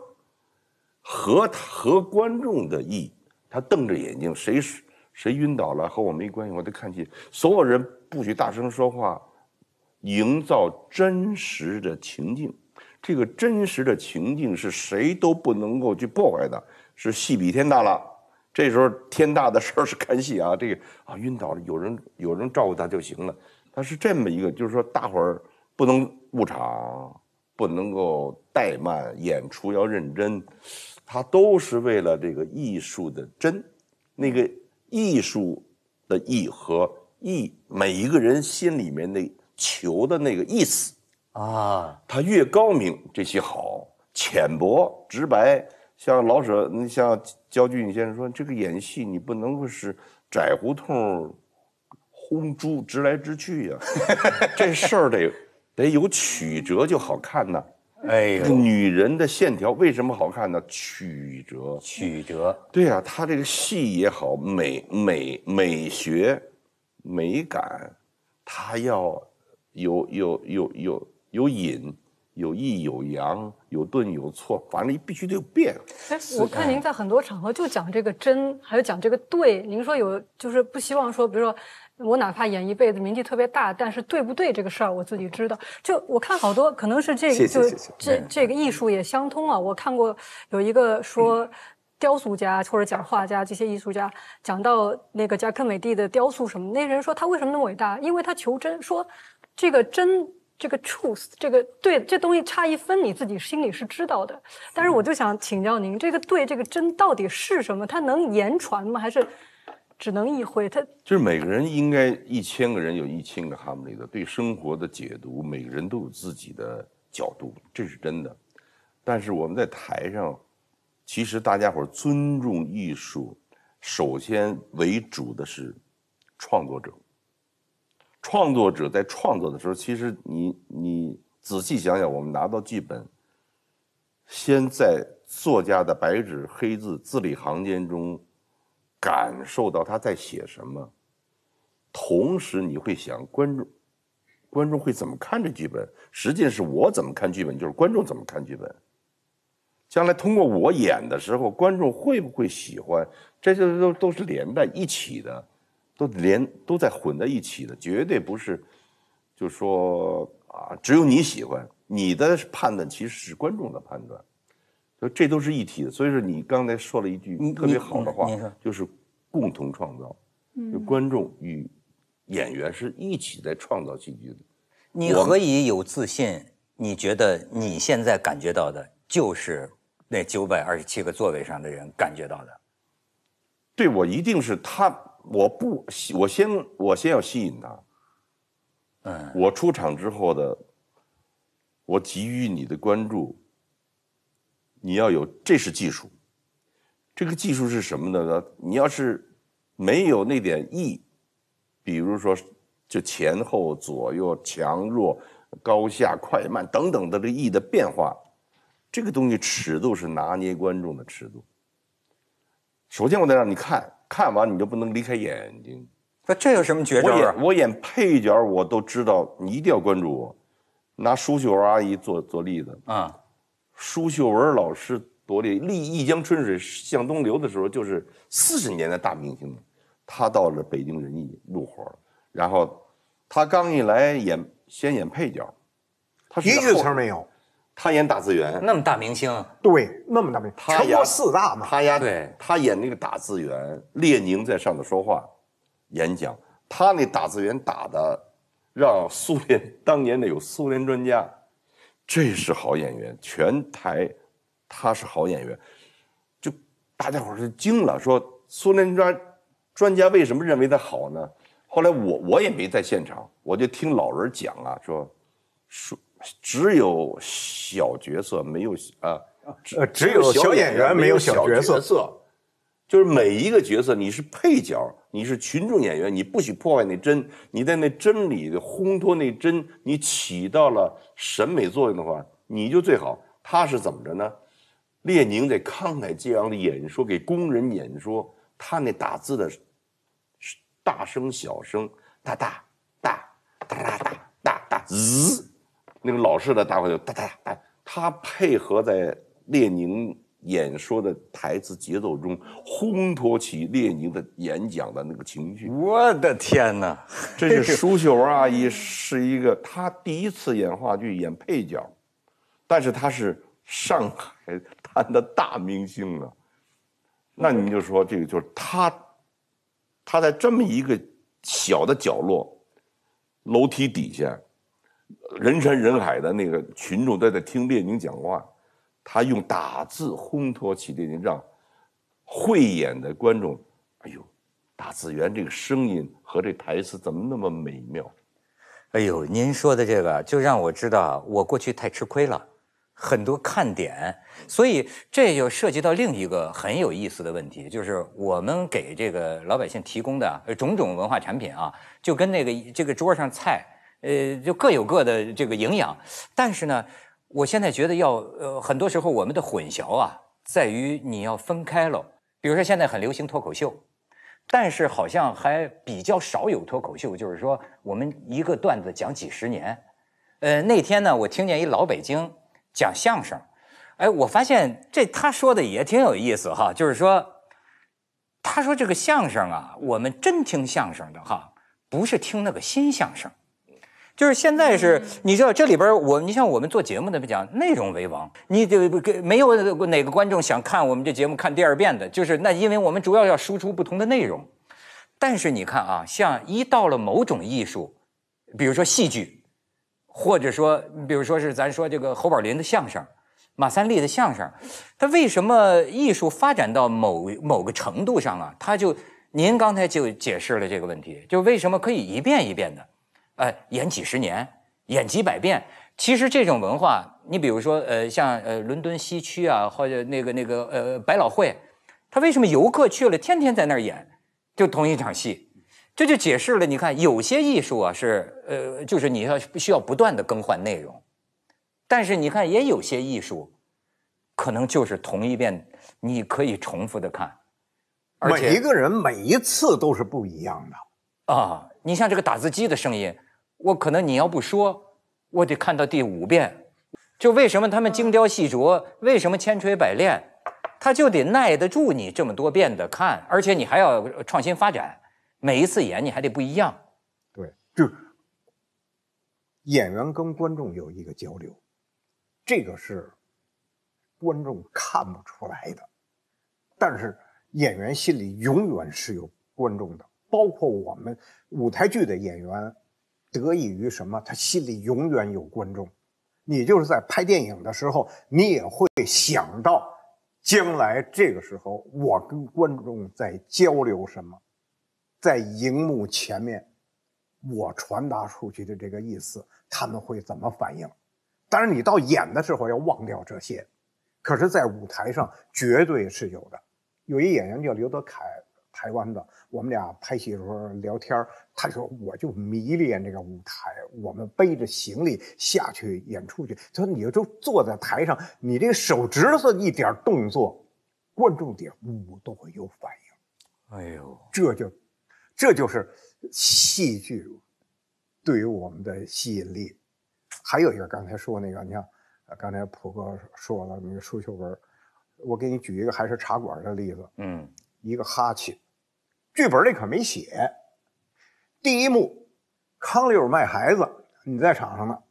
和和观众的意。他瞪着眼睛，谁谁晕倒了和我没关系，我得看戏。所有人不许大声说话，营造真实的情境。这个真实的情境是谁都不能够去破坏的，是戏比天大了。这时候天大的事儿是看戏啊，这个啊晕倒了，有人有人照顾他就行了。他是这么一个，就是说大伙儿不能误场，不能够怠慢，演出要认真。他都是为了这个艺术的真，那个艺术的意和意，每一个人心里面的求的那个意思，啊，他越高明这些好，浅薄直白，像老舍，你像焦俊先生说，这个演戏你不能够是窄胡同轰猪直来直去呀，[LAUGHS] 这事儿得得有曲折就好看呐。哎呦，女人的线条为什么好看呢？曲折，曲折。对呀，她这个戏也好，美美美学，美感，她要有有有有有隐，有抑有扬，有顿有错，反正你必须得有变。我看您在很多场合就讲这个真，还有讲这个对。您说有就是不希望说，比如说。我哪怕演一辈子名气特别大，但是对不对这个事儿我自己知道。就我看好多可能是这个，就这这个艺术也相通啊。我看过有一个说，雕塑家或者讲画家这些艺术家讲到那个加克美蒂的雕塑什么，那人说他为什么那么伟大？因为他求真，说这个真这个 truth 这个对这东西差一分你自己心里是知道的。但是我就想请教您，这个对这个真到底是什么？他能言传吗？还是？只能一会。他就是每个人应该一千个人有一千个哈姆雷特，对生活的解读，每个人都有自己的角度，这是真的。但是我们在台上，其实大家伙尊重艺术，首先为主的是创作者。创作者在创作的时候，其实你你仔细想想，我们拿到剧本，先在作家的白纸黑字、字里行间中。感受到他在写什么，同时你会想观众，观众会怎么看这剧本？实际是我怎么看剧本，就是观众怎么看剧本。将来通过我演的时候，观众会不会喜欢？这些都都是连在一起的，都连都在混在一起的，绝对不是，就说啊，只有你喜欢，你的判断其实是观众的判断。所以这都是一体的，所以说你刚才说了一句特别好的话，就是共同创造，就观众与演员是一起在创造戏剧的。你可以有自信，你觉得你现在感觉到的，就是那九百二十七个座位上的人感觉到的。对，我一定是他，我不，我先，我先要吸引他。嗯，我出场之后的，我给予你的关注。你要有，这是技术，这个技术是什么呢你要是没有那点意，比如说，就前后左右、强弱、高下、快慢等等的这意的变化，这个东西尺度是拿捏观众的尺度。首先，我得让你看看完，你就不能离开眼睛。那这有什么绝招啊？我演配角，我都知道，你一定要关注我。拿舒秀儿阿姨做做例子啊。舒秀文老师独立立《一江春水向东流》的时候，就是四十年的大明星，他到了北京人艺入伙了。然后他刚一来演，先演配角，他一句词没有。他演打字员。那么大明星？对，那么大明星。全国四大嘛。他呀，对他演那个打字员，列宁在上头说话演讲，他那打字员打的让苏联当年的有苏联专家。这是好演员，全台他是好演员，就大家伙儿惊了，说苏联专专家为什么认为他好呢？后来我我也没在现场，我就听老人讲啊，说说只有小角色没有啊，呃只有小演员没有小角色，就是每一个角色你是配角。你是群众演员，你不许破坏那真，你在那真里的烘托那真，你起到了审美作用的话，你就最好。他是怎么着呢？列宁在《康乃激昂的演说，给工人演说，他那打字的，大声小声，哒哒哒哒哒哒哒哒，滋，那个老式的大话就哒哒哒，他配合在列宁。演说的台词节奏中，烘托起列宁的演讲的那个情绪。我的天哪，[LAUGHS] 这是舒秀文阿姨是一个她第一次演话剧演配角，但是她是上海滩的大明星啊。那你就说这个就是她，她在这么一个小的角落，楼梯底下，人山人海的那个群众都在听列宁讲话。他用打字烘托起的，让慧眼的观众，哎呦，打字员这个声音和这台词怎么那么美妙？哎呦，您说的这个，就让我知道，我过去太吃亏了，很多看点。所以这就涉及到另一个很有意思的问题，就是我们给这个老百姓提供的种种文化产品啊，就跟那个这个桌上菜，呃，就各有各的这个营养，但是呢。我现在觉得要呃，很多时候我们的混淆啊，在于你要分开了。比如说现在很流行脱口秀，但是好像还比较少有脱口秀，就是说我们一个段子讲几十年。呃，那天呢，我听见一老北京讲相声，哎，我发现这他说的也挺有意思哈，就是说他说这个相声啊，我们真听相声的哈，不是听那个新相声。就是现在是，你知道这里边我，你像我们做节目的，不讲内容为王，你得给没有哪个观众想看我们这节目看第二遍的。就是那，因为我们主要要输出不同的内容，但是你看啊，像一到了某种艺术，比如说戏剧，或者说，比如说是咱说这个侯宝林的相声，马三立的相声，他为什么艺术发展到某某个程度上啊？他就您刚才就解释了这个问题，就为什么可以一遍一遍的。哎，演几十年，演几百遍。其实这种文化，你比如说，呃，像呃伦敦西区啊，或者那个那个呃百老汇，他为什么游客去了天天在那儿演，就同一场戏？这就解释了。你看，有些艺术啊是呃，就是你要需要不断的更换内容，但是你看，也有些艺术可能就是同一遍，你可以重复的看，而且一个人每一次都是不一样的啊。你像这个打字机的声音。我可能你要不说，我得看到第五遍。就为什么他们精雕细琢，为什么千锤百炼，他就得耐得住你这么多遍的看，而且你还要创新发展，每一次演你还得不一样。对，就演员跟观众有一个交流，这个是观众看不出来的，但是演员心里永远是有观众的，包括我们舞台剧的演员。得益于什么？他心里永远有观众。你就是在拍电影的时候，你也会想到将来这个时候，我跟观众在交流什么，在荧幕前面，我传达出去的这个意思，他们会怎么反应？当然，你到演的时候要忘掉这些，可是，在舞台上绝对是有的。有一演员叫刘德凯。台湾的，我们俩拍戏的时候聊天他说我就迷恋这个舞台。我们背着行李下去演出去，他说你就坐在台上，你这个手指头一点动作，观众点呜都会有反应。哎呦，这就，这就是戏剧对于我们的吸引力。还有一个刚才说那个，你看，刚才普哥说了那个舒秀文，我给你举一个还是茶馆的例子。嗯，一个哈欠，剧本里可没写，第一幕，康六儿卖孩子，你在场上呢。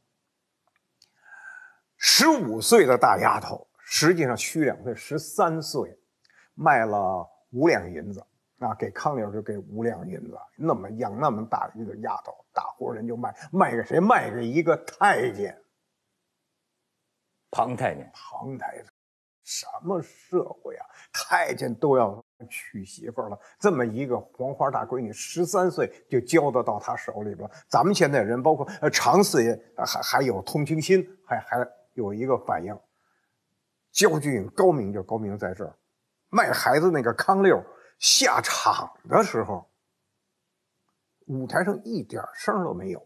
十五岁的大丫头，实际上虚两岁，十三岁，卖了五两银子，啊，给康六儿就给五两银子。那么养那么大一个丫头，大活人就卖，卖给谁？卖给一个太监。庞太监，庞太监，什么社会啊？太监都要。娶媳妇了，这么一个黄花大闺女，十三岁就交得到他手里边。咱们现代人，包括呃常四爷，还还有同情心，还还有一个反应。焦俊英高明就高明在这儿，卖孩子那个康六下场的时候，舞台上一点声都没有，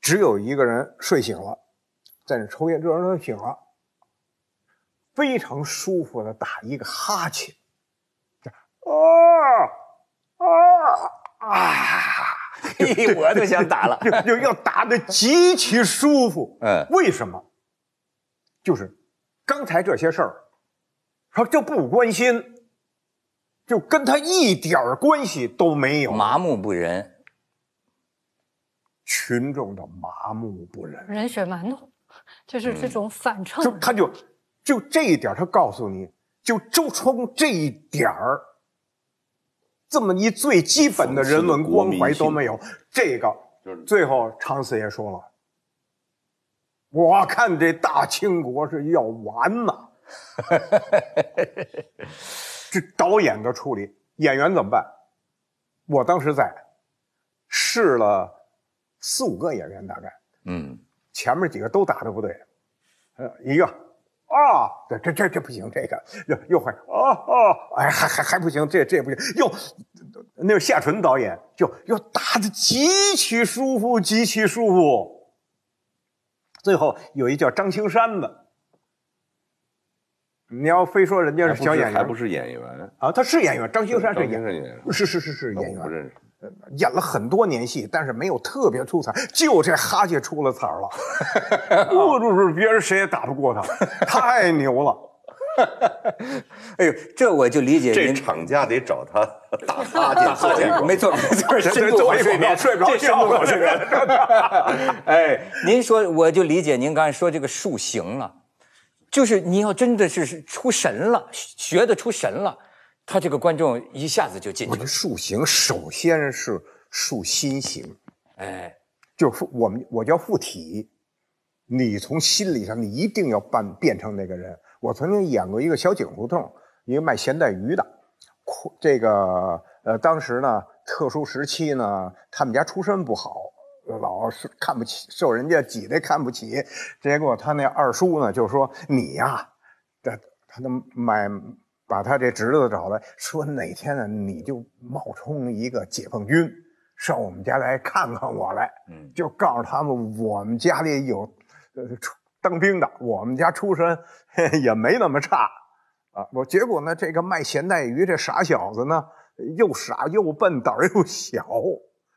只有一个人睡醒了，在那抽烟，这人他醒了。非常舒服的打一个哈欠，这啊啊啊！哎呀，[LAUGHS] 我都想打了，要要打的极其舒服。嗯，为什么？就是刚才这些事儿，他这不关心，就跟他一点关系都没有，麻木不仁。群众的麻木不仁，人血馒头，就是这种反衬，就他就。就这一点，他告诉你就周冲这一点儿，这么一最基本的人文关怀都没有。这个，最后常四爷说了：“我看这大清国是要完呐！[LAUGHS] ”这导演的处理，演员怎么办？我当时在试了四五个演员，大概嗯，前面几个都答的不对，呃，一个。啊，这这这这不行，这个又又坏。哦哦，哎，还还还不行，这这也不行。又，那个夏纯导演，就又打的极其舒服，极其舒服。最后有一叫张青山的，你要非说人家是小演员，还不是演员啊？他是演员，张青山是演员，是是是是演员，不认识。演了很多年戏，但是没有特别出彩，就这哈欠出了彩了。[LAUGHS] 不是，别人谁也打不过他，太牛了。[LAUGHS] 哎呦，这我就理解。这厂家得找他打哈欠，做这没错，没错，[LAUGHS] 真做一睡不着觉。这个。哎，您说，我就理解您刚才说这个塑形了，就是你要真的是出神了，学得出神了。他这个观众一下子就进去了。塑形首先是塑心形，哎，就是我们我叫附体，你从心理上你一定要扮变成那个人。我曾经演过一个小井胡同，一个卖咸带鱼的，哭这个呃，当时呢特殊时期呢，他们家出身不好，老是看不起，受人家挤兑看不起。结果他那二叔呢就说你呀，这他能买。把他这侄子找来，说哪天呢，你就冒充一个解放军，上我们家来看看我来。嗯，就告诉他们我们家里有，呃，当兵的，我们家出身也没那么差啊。我结果呢，这个卖咸带鱼这傻小子呢，又傻又笨，胆儿又小，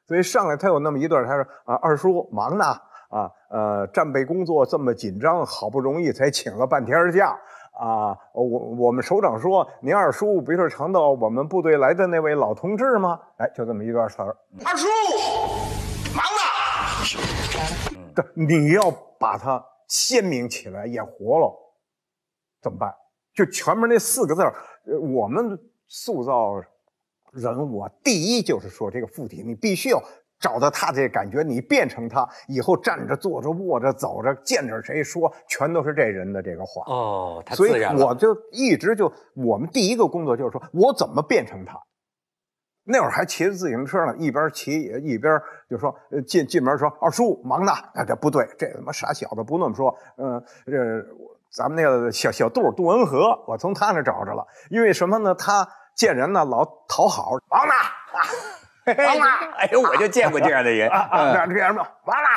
所以上来他有那么一段，他说啊，二叔忙呢啊，呃，战备工作这么紧张，好不容易才请了半天假。啊，我我们首长说，您二叔不就是常到我们部队来的那位老同志吗？哎，就这么一段词儿。二叔，忙呢。这你要把它鲜明起来，演活了，怎么办？就前面那四个字我们塑造人物，啊，第一就是说这个附体，你必须要。找到他这感觉，你变成他以后，站着、坐着、卧着、走着，见着谁说，全都是这人的这个话哦。所以我就一直就，我们第一个工作就是说，我怎么变成他？那会儿还骑着自行车呢，一边骑一边就说，呃，进进门说二叔忙呢。啊，这不对，这他妈傻小子不那么说。嗯，这咱们那个小小杜杜文和，我从他那找着了。因为什么呢？他见人呢老讨好，忙呢。完了，哎呦，我就见过这样的人，哪这样嘛？完了，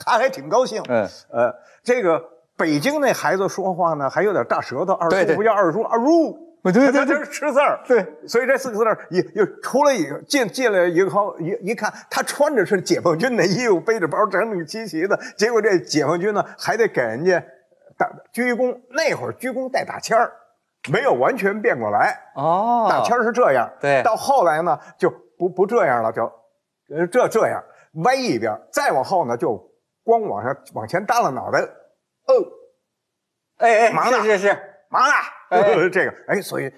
他还挺高兴。嗯，呃，这个北京那孩子说话呢，还有点大舌头。二叔不叫二叔，二叔。对对对，这是吃字儿。对，所以这四个字儿，一又出来一个，进进来一个，好一一看他穿着是解放军的衣服，背着包，整整齐齐的。结果这解放军呢，还得给人家打鞠躬。那会儿鞠躬带打签儿，没有完全变过来。哦，打签儿是这样。对，到后来呢，就。不不这样了，就呃，这这样歪一边，再往后呢就光往上往前耷拉脑袋，哦，哎哎，忙呢是是忙的，这个哎，所以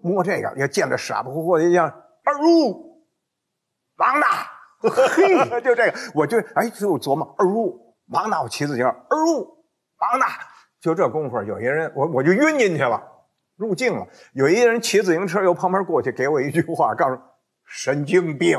摸这个，要见着傻乎乎的，像二路忙呢，嘿，就这个，我就哎就琢磨二路忙呢，我骑自行车二路忙呢，就这功夫，有些人我我就晕进去了，入境了。有一个人骑自行车由旁边过去，给我一句话，告诉。神经病！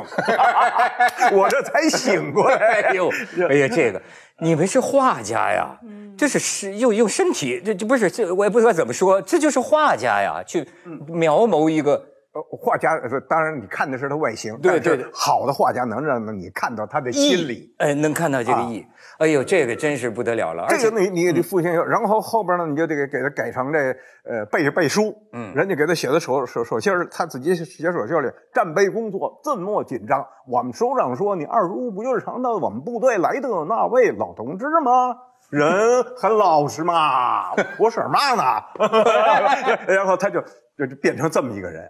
[LAUGHS] 我这才醒过来。哎呦，[LAUGHS] 哎呀，这个你们是画家呀？这是是又又身体，这这不是这我也不知道怎么说。这就是画家呀，去描摹一个。呃，画家当然你看的是他外形，对对对，好的画家能让你看到他的心理，哎，能看到这个意。哎呦，这个真是不得了了，而且你你你父亲，然后后边呢，你就得给他改成这呃背背书，嗯，人家给他写的手手手信他自己写手信里，战备工作这么紧张，我们首长说，你二叔不就是常到我们部队来的那位老同志吗？人很老实嘛，[LAUGHS] 我说嘛呢，[LAUGHS] 然后他就就就变成这么一个人，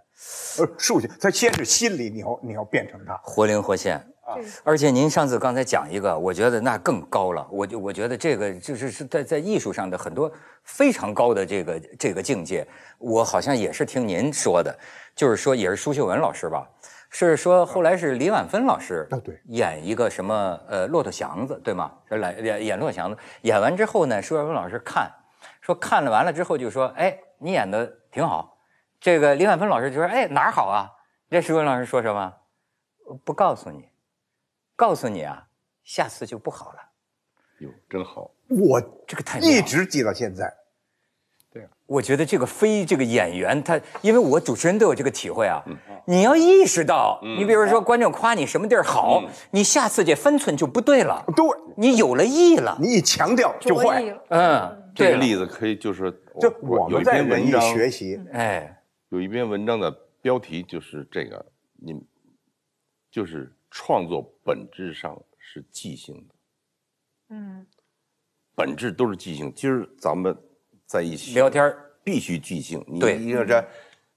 呃，竖起，他先是心里要你要变成他，活灵活现啊。而且您上次刚才讲一个，我觉得那更高了，我就我觉得这个就是是在在艺术上的很多非常高的这个这个境界，我好像也是听您说的，就是说也是舒秀文老师吧。是说后来是李婉芬老师啊，对，演一个什么呃骆驼祥子对吗？来演演骆驼祥子，演完之后呢，舒悦芬老师看，说看了完了之后就说，哎，你演的挺好。这个李婉芬老师就说，哎，哪好啊？这舒悦老师说什么？不告诉你，告诉你啊，下次就不好了。哟，真好，我这个太一直记到现在。对，我觉得这个非这个演员，他因为我主持人都有这个体会啊，你要意识到，你比如说观众夸你什么地儿好，你下次这分寸就不对了。对，你有了意了，你一强调就坏了。嗯，这个例子可以就是，就我们在文艺学习，哎，有一篇文章的标题就是这个，你就是创作本质上是即兴的，嗯，本质都是即兴。今儿咱们。在一起聊天必须即兴，你你说这，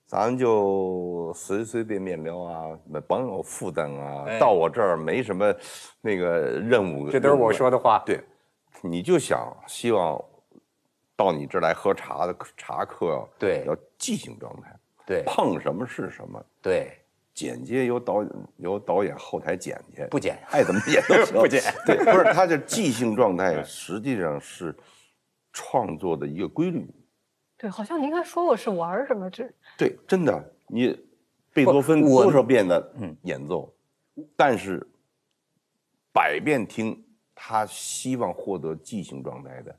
咱就随随便便聊啊，甭有负担啊。到我这儿没什么，那个任务。这都是我说的话。对，你就想希望，到你这儿来喝茶的茶客，对，要即兴状态，对，碰什么是什么。对，剪接由导演由导演后台剪去，不剪，爱怎么剪都行，[LAUGHS] 不剪。对，不是，他这即兴状态实际上是。创作的一个规律，对，好像您应该说过是玩什么？这对，真的，你贝多芬多少遍的演奏，但是百遍听，他希望获得即兴状态的，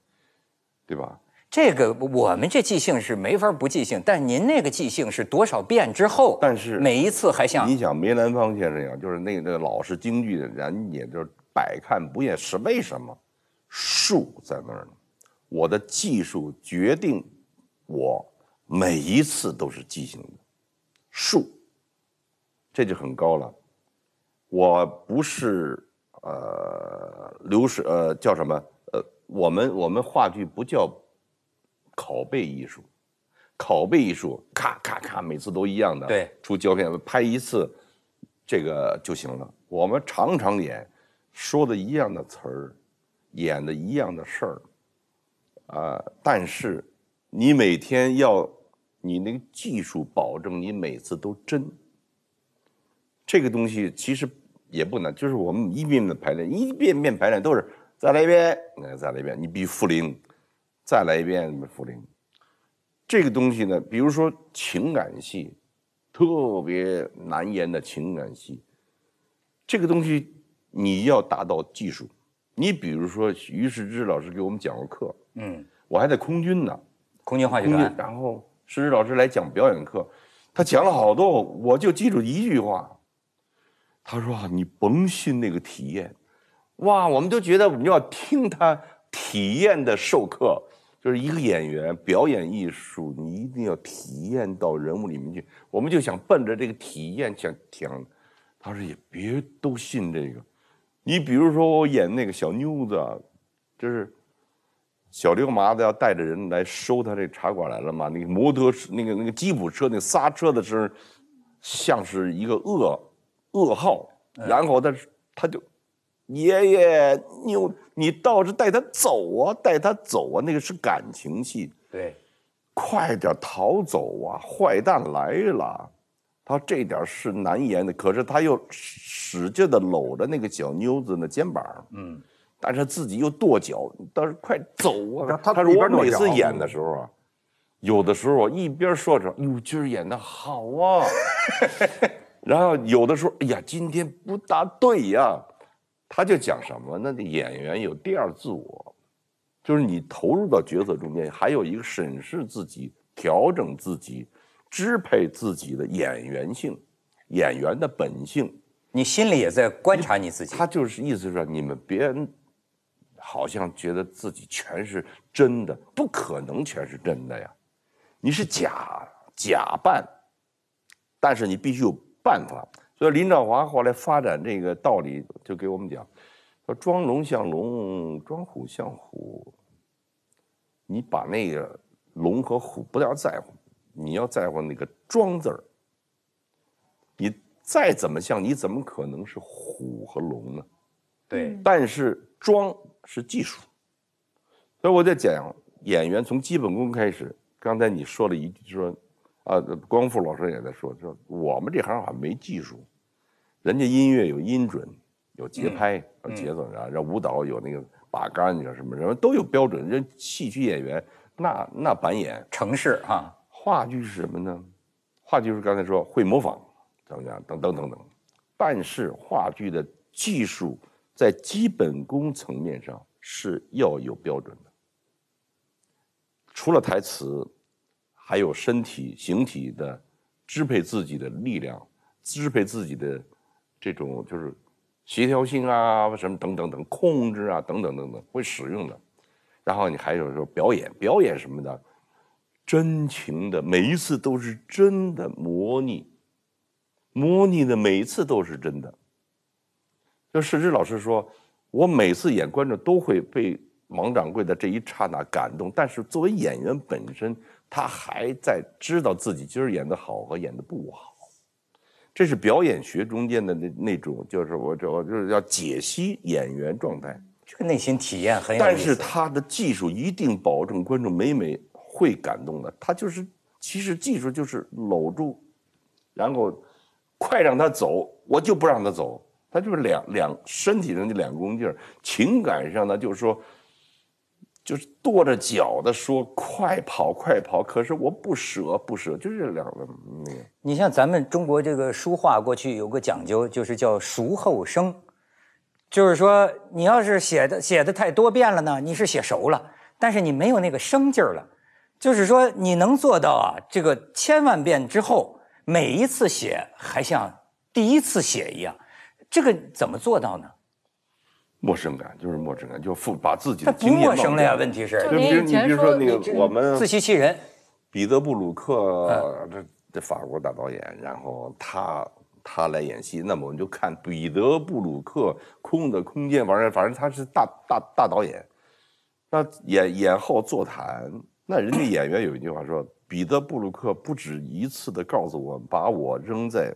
对吧？这个我们这即兴是没法不即兴，但您那个即兴是多少遍之后？但是每一次还像你想梅兰芳先生一样，就是那个老是京剧的人，也就是百看不厌，是为什么？树在那儿呢。我的技术决定我每一次都是即兴的，数这就很高了。我不是呃流水呃叫什么呃我们我们话剧不叫，拷贝艺术，拷贝艺术咔咔咔每次都一样的，对出胶片拍一次，这个就行了。我们常常演说的一样的词儿，演的一样的事儿。啊，但是你每天要你那个技术保证你每次都真，这个东西其实也不难，就是我们一遍遍排练，一遍遍排练都是再来一遍，再来一遍，你必须复零，再来一遍怎么复零？这个东西呢，比如说情感戏，特别难演的情感戏，这个东西你要达到技术，你比如说于世之老师给我们讲过课。嗯，我还在空军呢，空军话剧团。然后，师师老师来讲表演课，他讲了好多，我就记住一句话，他说啊，你甭信那个体验，哇，我们都觉得我们要听他体验的授课，就是一个演员表演艺术，你一定要体验到人物里面去。我们就想奔着这个体验去听，他说也别都信这个，你比如说我演那个小妞子，就是。小刘麻子要带着人来收他这茶馆来了嘛？那个摩托、那个、那个吉普车那刹车的声，像是一个噩噩耗。然后他他就，爷爷，你你倒是带他走啊，带他走啊，那个是感情戏。对，快点逃走啊，坏蛋来了。他这点是难言的，可是他又使劲的搂着那个小妞子的肩膀。嗯。但是自己又跺脚，倒是快走啊！他说我每次演的时候啊，有的时候一边说着“哎呦，今儿演的好啊 [LAUGHS] ”，然后有的时候“哎呀，今天不大对呀”，他就讲什么？那个演员有第二自我，就是你投入到角色中间，还有一个审视自己、调整自己、支配自己的演员性、演员的本性。你心里也在观察你自己。他就是意思是你们别。好像觉得自己全是真的，不可能全是真的呀。你是假假扮，但是你必须有办法。所以林兆华后来发展这个道理，就给我们讲：说装龙像龙，装虎像虎。你把那个龙和虎不要在乎，你要在乎那个“装”字儿。你再怎么像，你怎么可能是虎和龙呢？对，但是装。是技术，所以我在讲演员从基本功开始。刚才你说了一句说，啊，光复老师也在说，说我们这行好像没技术，人家音乐有音准，有节拍，有节奏然让舞蹈有那个把杆，你道什么，人都有标准。人戏曲演员那那扮演城市啊，话剧是什么呢？话剧是刚才说会模仿，怎么讲？等等等等，但是话剧的技术。在基本功层面上是要有标准的，除了台词，还有身体形体的支配自己的力量，支配自己的这种就是协调性啊什么等等等控制啊等等等等会使用的，然后你还有说表演表演什么的真情的每一次都是真的模拟，模拟的每一次都是真的。世之老师说：“我每次演，观众都会被王掌柜的这一刹那感动。但是作为演员本身，他还在知道自己今儿演的好和演的不好。这是表演学中间的那那种，就是我我就是要解析演员状态，这个内心体验很有。但是他的技术一定保证观众每每会感动的。他就是，其实技术就是搂住，然后快让他走，我就不让他走。”他就是两两身体上就两公劲儿，情感上呢就是说，就是跺着脚的说快跑快跑，可是我不舍不舍，就是两个那个。你像咱们中国这个书画过去有个讲究，就是叫熟后生，就是说你要是写的写的太多遍了呢，你是写熟了，但是你没有那个生劲儿了。就是说你能做到啊，这个千万遍之后，每一次写还像第一次写一样。这个怎么做到呢？陌生感就是陌生感，就负把自己的经验陌生了呀。问题是，就你比如说那个我们自欺欺人，彼得布鲁克，这这法国大导演，然后他他来演戏，那么我们就看彼得布鲁克空的空间玩意儿，反正他是大大大导演，那演演后座谈，那人家演员有一句话说，彼得布鲁克不止一次的告诉我，把我扔在，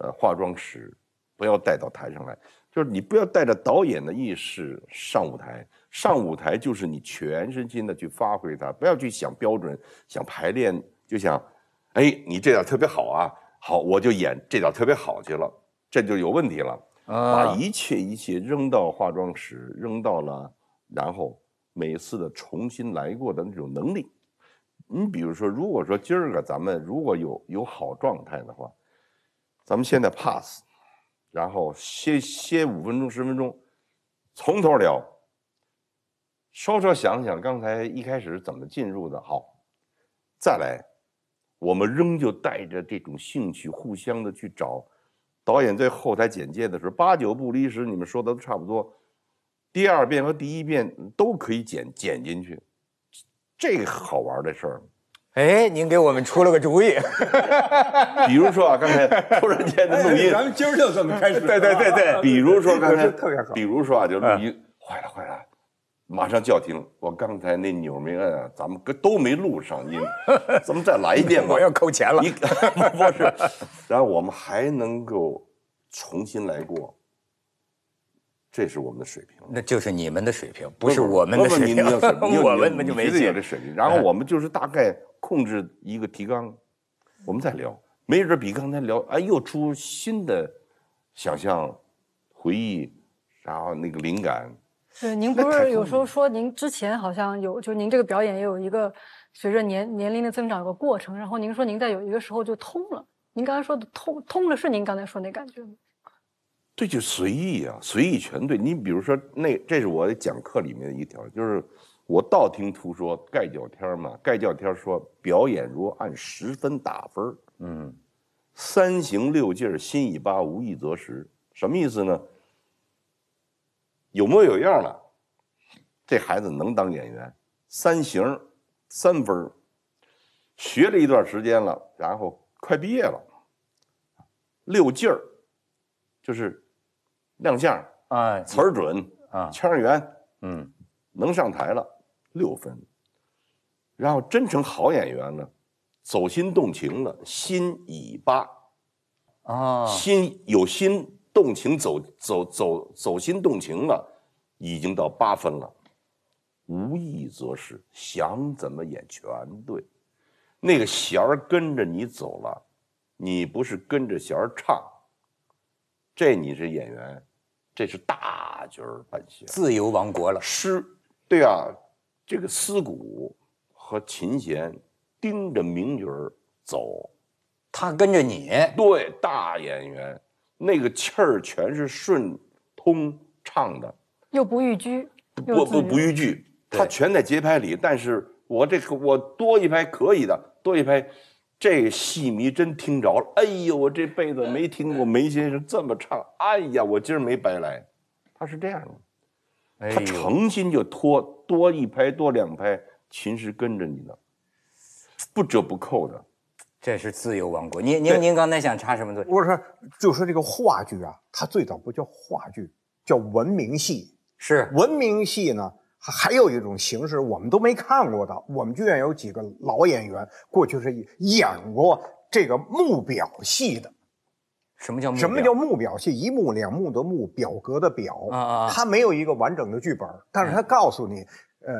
呃化妆室。不要带到台上来，就是你不要带着导演的意识上舞台。上舞台就是你全身心的去发挥它，不要去想标准，想排练就想，哎，你这点特别好啊，好，我就演这点特别好去了，这就有问题了。把一切一切扔到化妆室，扔到了，然后每次的重新来过的那种能力。你比如说，如果说今儿个咱们如果有有好状态的话，咱们现在 pass。然后歇歇五分钟十分钟，从头聊。稍稍想想刚才一开始怎么进入的，好，再来，我们仍旧带着这种兴趣互相的去找导演在后台简介的时候八九不离十，你们说的都差不多。第二遍和第一遍都可以剪剪进去，这好玩的事儿。哎，您给我们出了个主意，[LAUGHS] 比如说啊，刚才突然间的录音，咱们今儿就这么开始。对对对对，比如说刚才，特别好。比如说啊，就录音坏了坏了，马上叫停。我刚才那钮没摁啊，咱们都没录上。您，咱们再来一遍。[LAUGHS] 我要扣钱了，你，[LAUGHS] 不是？然后我们还能够重新来过，这是我们的水平。那就是你们的水平，不是我们的水平。我们就没这水平。然后我们就是大概。控制一个提纲，我们再聊，没准比刚才聊，哎，又出新的想象、回忆，然后那个灵感。对，您不是有时候说您之前好像有，就您这个表演也有一个随着年年龄的增长有个过程，然后您说您在有一个时候就通了。您刚才说的通通了是您刚才说那感觉吗？对，就随意啊，随意全对。你比如说那，这是我讲课里面的一条，就是。我道听途说，盖叫天嘛？盖叫天说，表演如按十分打分嗯，三行六劲儿，新一八，无意则十，什么意思呢？有模有样的，这孩子能当演员。三行，三分学了一段时间了，然后快毕业了。六劲儿，就是亮相，哎，词儿准，啊，腔圆，嗯，能上台了。六分，然后真成好演员了，走心动情了，心已八，啊，心有心动情走走走走心动情了，已经到八分了。无意则是想怎么演全对，那个弦儿跟着你走了，你不是跟着弦儿唱，这你是演员，这是大角儿扮弦，自由王国了。诗，对啊。这个思古和琴弦盯着名角儿走，他跟着你。对，大演员那个气儿全是顺通畅的，又不逾矩，不不不逾矩，他全在节拍里。但是我这个我多一拍可以的，多一拍，这戏迷真听着了。哎呦，我这辈子没听过梅先生这么唱。哎呀，我今儿没白来。他是这样的。他诚心就拖多一拍多两拍，琴师跟着你的，不折不扣的。这是自由王国。您您您刚才想插什么嘴？我说，就说这个话剧啊，它最早不叫话剧，叫文明戏。是文明戏呢，还还有一种形式我们都没看过的。我们剧院有几个老演员，过去是演过这个木表戏的。什么叫什么叫目表戏？一幕两幕的幕，表格的表啊啊！它没有一个完整的剧本，但是它告诉你，呃，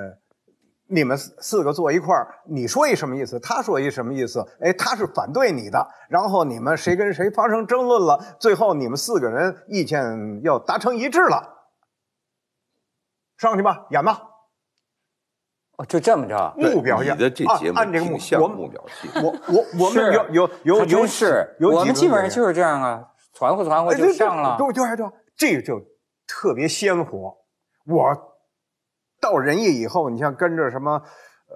你们四四个坐一块儿，你说一什么意思，他说一什么意思，哎，他是反对你的，然后你们谁跟谁发生争论了，最后你们四个人意见要达成一致了，上去吧，演吧。哦，就这么着，目标性。你的这节目挺像目标性。我我我们有有有有是，我们基本上就是这样啊，传呼传呼就上了。对对对，这就特别鲜活。我到仁义以后，你像跟着什么，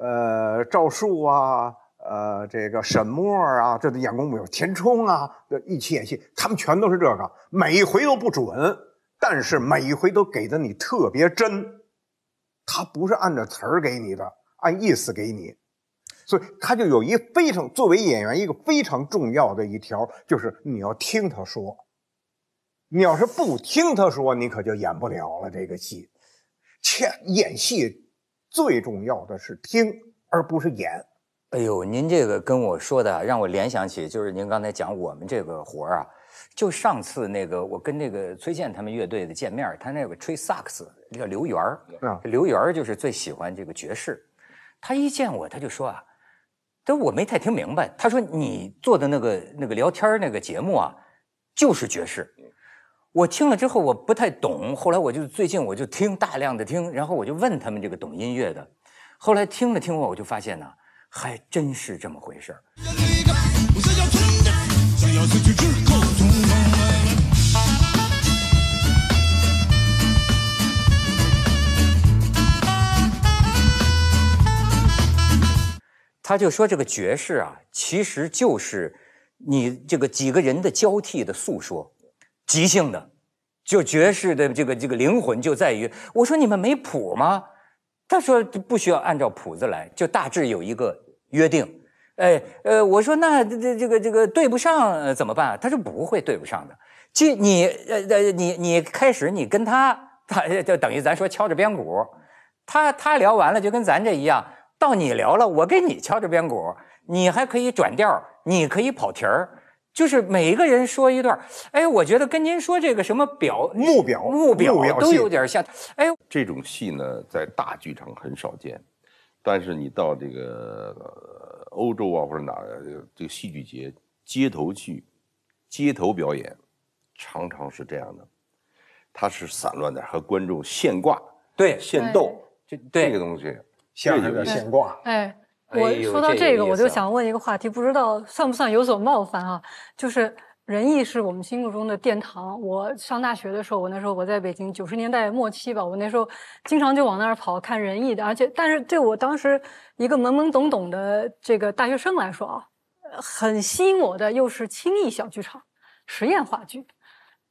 呃赵树啊，呃这个沈墨啊，这演功没有田冲啊，就一起演戏，他们全都是这个，每一回都不准，但是每一回都给的你特别真。他不是按照词儿给你的，按意思给你，所以他就有一非常作为演员一个非常重要的一条，就是你要听他说，你要是不听他说，你可就演不了了。这个戏，切，演戏最重要的是听，而不是演。哎呦，您这个跟我说的，让我联想起就是您刚才讲我们这个活儿啊。就上次那个，我跟那个崔健他们乐队的见面，他那个吹萨克斯叫刘源儿，刘源儿就是最喜欢这个爵士。他一见我，他就说啊，但我没太听明白。他说你做的那个那个聊天那个节目啊，就是爵士。我听了之后我不太懂，后来我就最近我就听大量的听，然后我就问他们这个懂音乐的，后来听了听我，我就发现呢，还真是这么回事儿。他就说：“这个爵士啊，其实就是你这个几个人的交替的诉说，即兴的，就爵士的这个这个灵魂就在于。”我说：“你们没谱吗？”他说：“不需要按照谱子来，就大致有一个约定。”哎呃，我说：“那这这个这个对不上怎么办？”他说：“不会对不上的，即你呃呃，你你开始你跟他，就等于咱说敲着边鼓，他他聊完了就跟咱这一样。”到你聊了，我给你敲着边鼓，你还可以转调，你可以跑题儿，就是每一个人说一段哎，我觉得跟您说这个什么表目表目表都有点像。哎，这种戏呢，在大剧场很少见，但是你到这个欧洲啊，或者哪这个戏剧节街头去街头表演，常常是这样的，它是散乱的，和观众现挂对现斗这这个东西。像有点闲挂。哎，我说到这个，我就想问一个话题，不知道算不算有所冒犯啊？就是人艺是我们心目中的殿堂。我上大学的时候，我那时候我在北京九十年代末期吧，我那时候经常就往那儿跑看人艺的。而且，但是对我当时一个懵懵懂懂的这个大学生来说啊，很吸引我的又是青艺小剧场、实验话剧，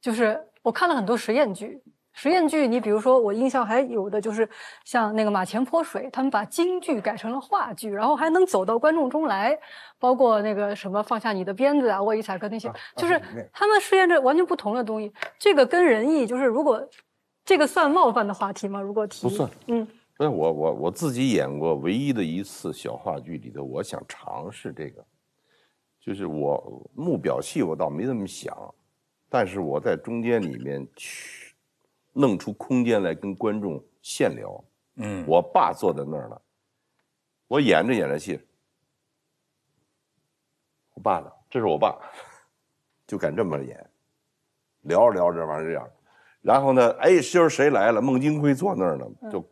就是我看了很多实验剧。实验剧，你比如说，我印象还有的就是像那个马前泼水，他们把京剧改成了话剧，然后还能走到观众中来，包括那个什么放下你的鞭子啊，卧底采克那些，就是他们试验着完全不同的东西。这个跟仁义，就是如果这个算冒犯的话题吗？如果提不算，嗯，不是我我我自己演过唯一的一次小话剧里头，我想尝试这个，就是我木表戏我倒没那么想，但是我在中间里面去。弄出空间来跟观众现聊，嗯，我爸坐在那儿了，我演着演着戏，我爸呢，这是我爸，[LAUGHS] 就敢这么演，聊着聊着，玩这样，然后呢，哎，今儿谁来了，孟京辉坐那儿呢，就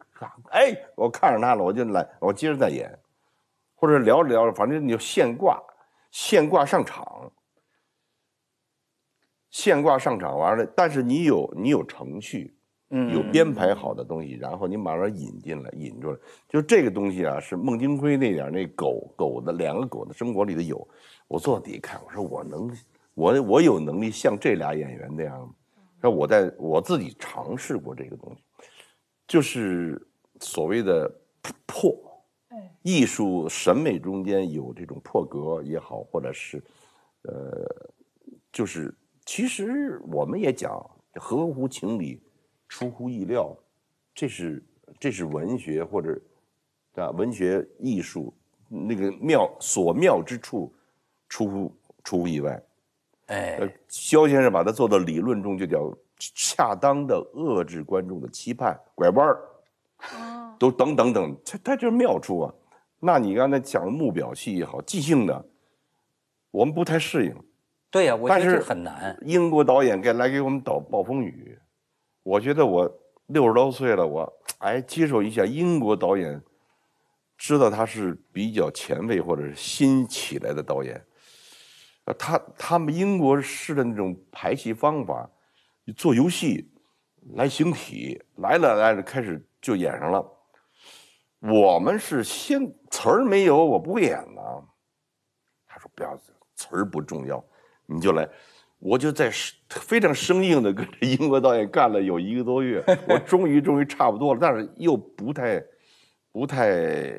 哎，我看着他了，我就来，我接着再演，或者聊着聊着，反正你就现挂，现挂上场。现挂上场玩的，但是你有你有程序，嗯，有编排好的东西，然后你把它引进来，引出来，就这个东西啊，是孟京辉那点那狗狗的两个狗的生活里的有。我坐到底看，我说我能，我我有能力像这俩演员那样。那我在我自己尝试过这个东西，就是所谓的破，艺术审美中间有这种破格也好，或者是，呃，就是。其实我们也讲合乎情理，出乎意料，这是这是文学或者啊文学艺术那个妙所妙之处，出乎出乎意外，哎，肖先生把它做到理论中就叫恰当的遏制观众的期盼，拐弯儿，都等等等，他他就是妙处啊。那你刚才讲的木表戏也好，即兴的，我们不太适应。对呀，但是很难。英国导演该来给我们导《暴风雨》，我觉得我六十多岁了，我哎接受一下英国导演，知道他是比较前卫或者是新起来的导演，他他们英国式的那种排戏方法，做游戏，来形体来了来了开始就演上了，我们是先词儿没有，我不会演了，他说不要词儿不重要。你就来，我就在非常生硬的跟这英国导演干了有一个多月，我终于终于差不多了，但是又不太，不太，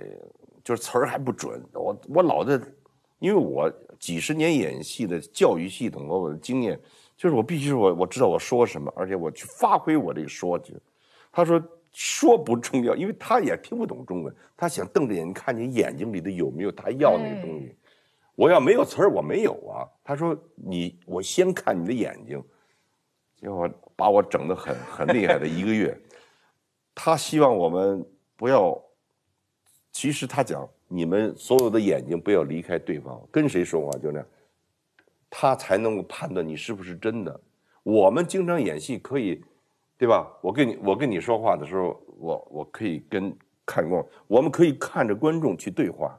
就是词儿还不准。我我老在，因为我几十年演戏的教育系统和我的经验，就是我必须我我知道我说什么，而且我去发挥我这个说。他说说不重要，因为他也听不懂中文，他想瞪着眼看你眼睛里的有没有他要那个东西。我要没有词儿，我没有啊。他说：“你，我先看你的眼睛。”结果把我整得很很厉害的一个月。他希望我们不要，其实他讲，你们所有的眼睛不要离开对方，跟谁说话就那样，他才能够判断你是不是真的。我们经常演戏可以，对吧？我跟你我跟你说话的时候，我我可以跟看光，我们可以看着观众去对话。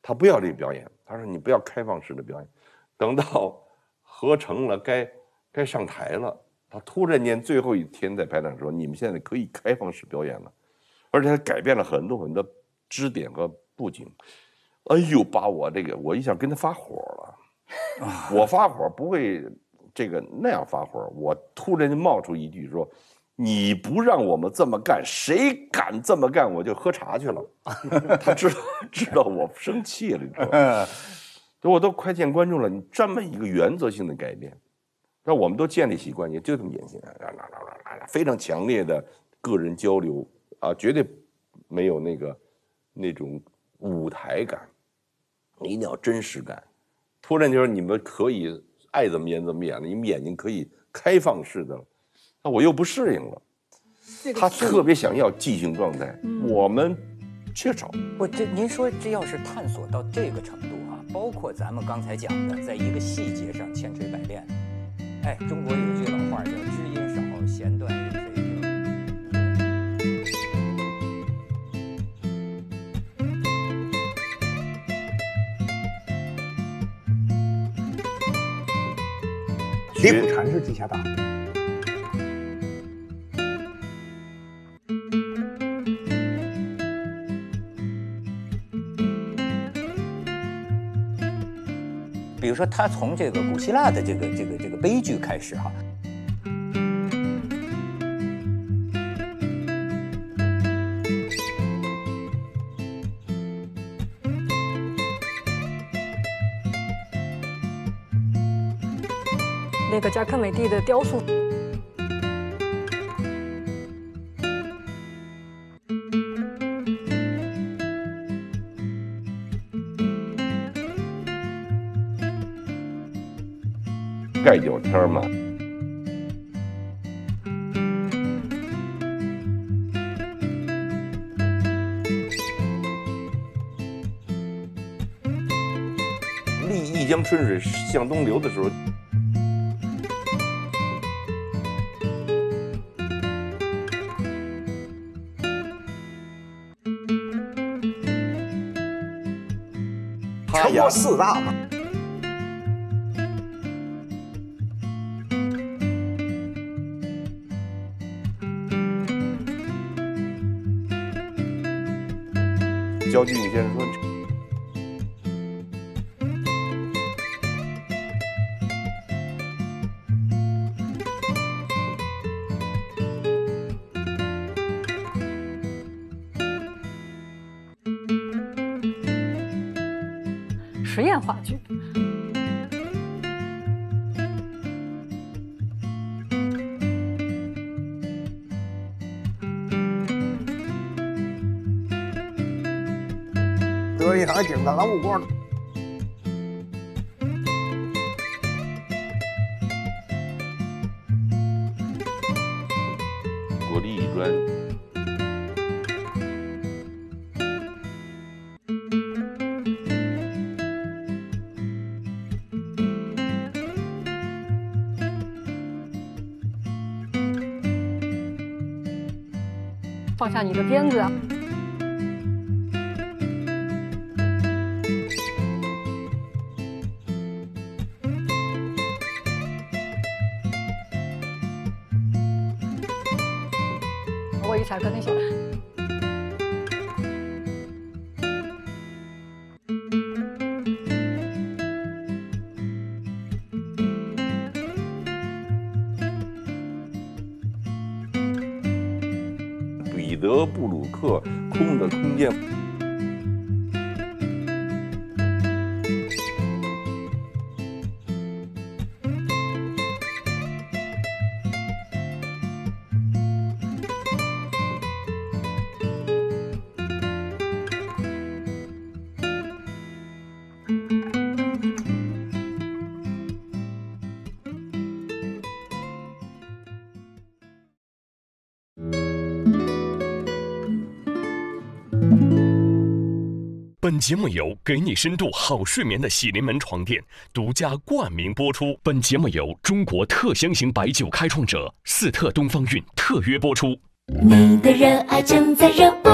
他不要这个表演。他说：“你不要开放式的表演，等到合成了该该上台了。”他突然间最后一天在排场说：“你们现在可以开放式表演了，而且他改变了很多很多支点和布景。”哎呦，把我这个，我一想跟他发火了，我发火不会这个那样发火，我突然就冒出一句说。你不让我们这么干，谁敢这么干？我就喝茶去了。[LAUGHS] 他知道知道我生气了，你知道吗？这我都快见观众了。你这么一个原则性的改变，那我们都建立起惯，你就这么演戏，非常强烈的个人交流啊，绝对没有那个那种舞台感，一定要真实感。突然就说你们可以爱怎么演怎么演了，你们眼睛可以开放式的。了。那我又不适应了，他特别想要即兴状态，我们缺少。我这，您说这要是探索到这个程度啊，包括咱们刚才讲的，在一个细节上千锤百炼。哎，中国有句老话叫“知音少，弦断有谁听”。李禅是地下党。就说他从这个古希腊的这个这个这个悲剧开始哈，那个加克美蒂的雕塑。外九天嘛！立一江春水向东流的时候，中国四大嘛。实验话剧。顶的老母锅了，锅力一砖，放下你的鞭子。节目由给你深度好睡眠的喜临门床垫独家冠名播出。本节目由中国特香型白酒开创者四特东方韵特约播出。你的热爱正在热播。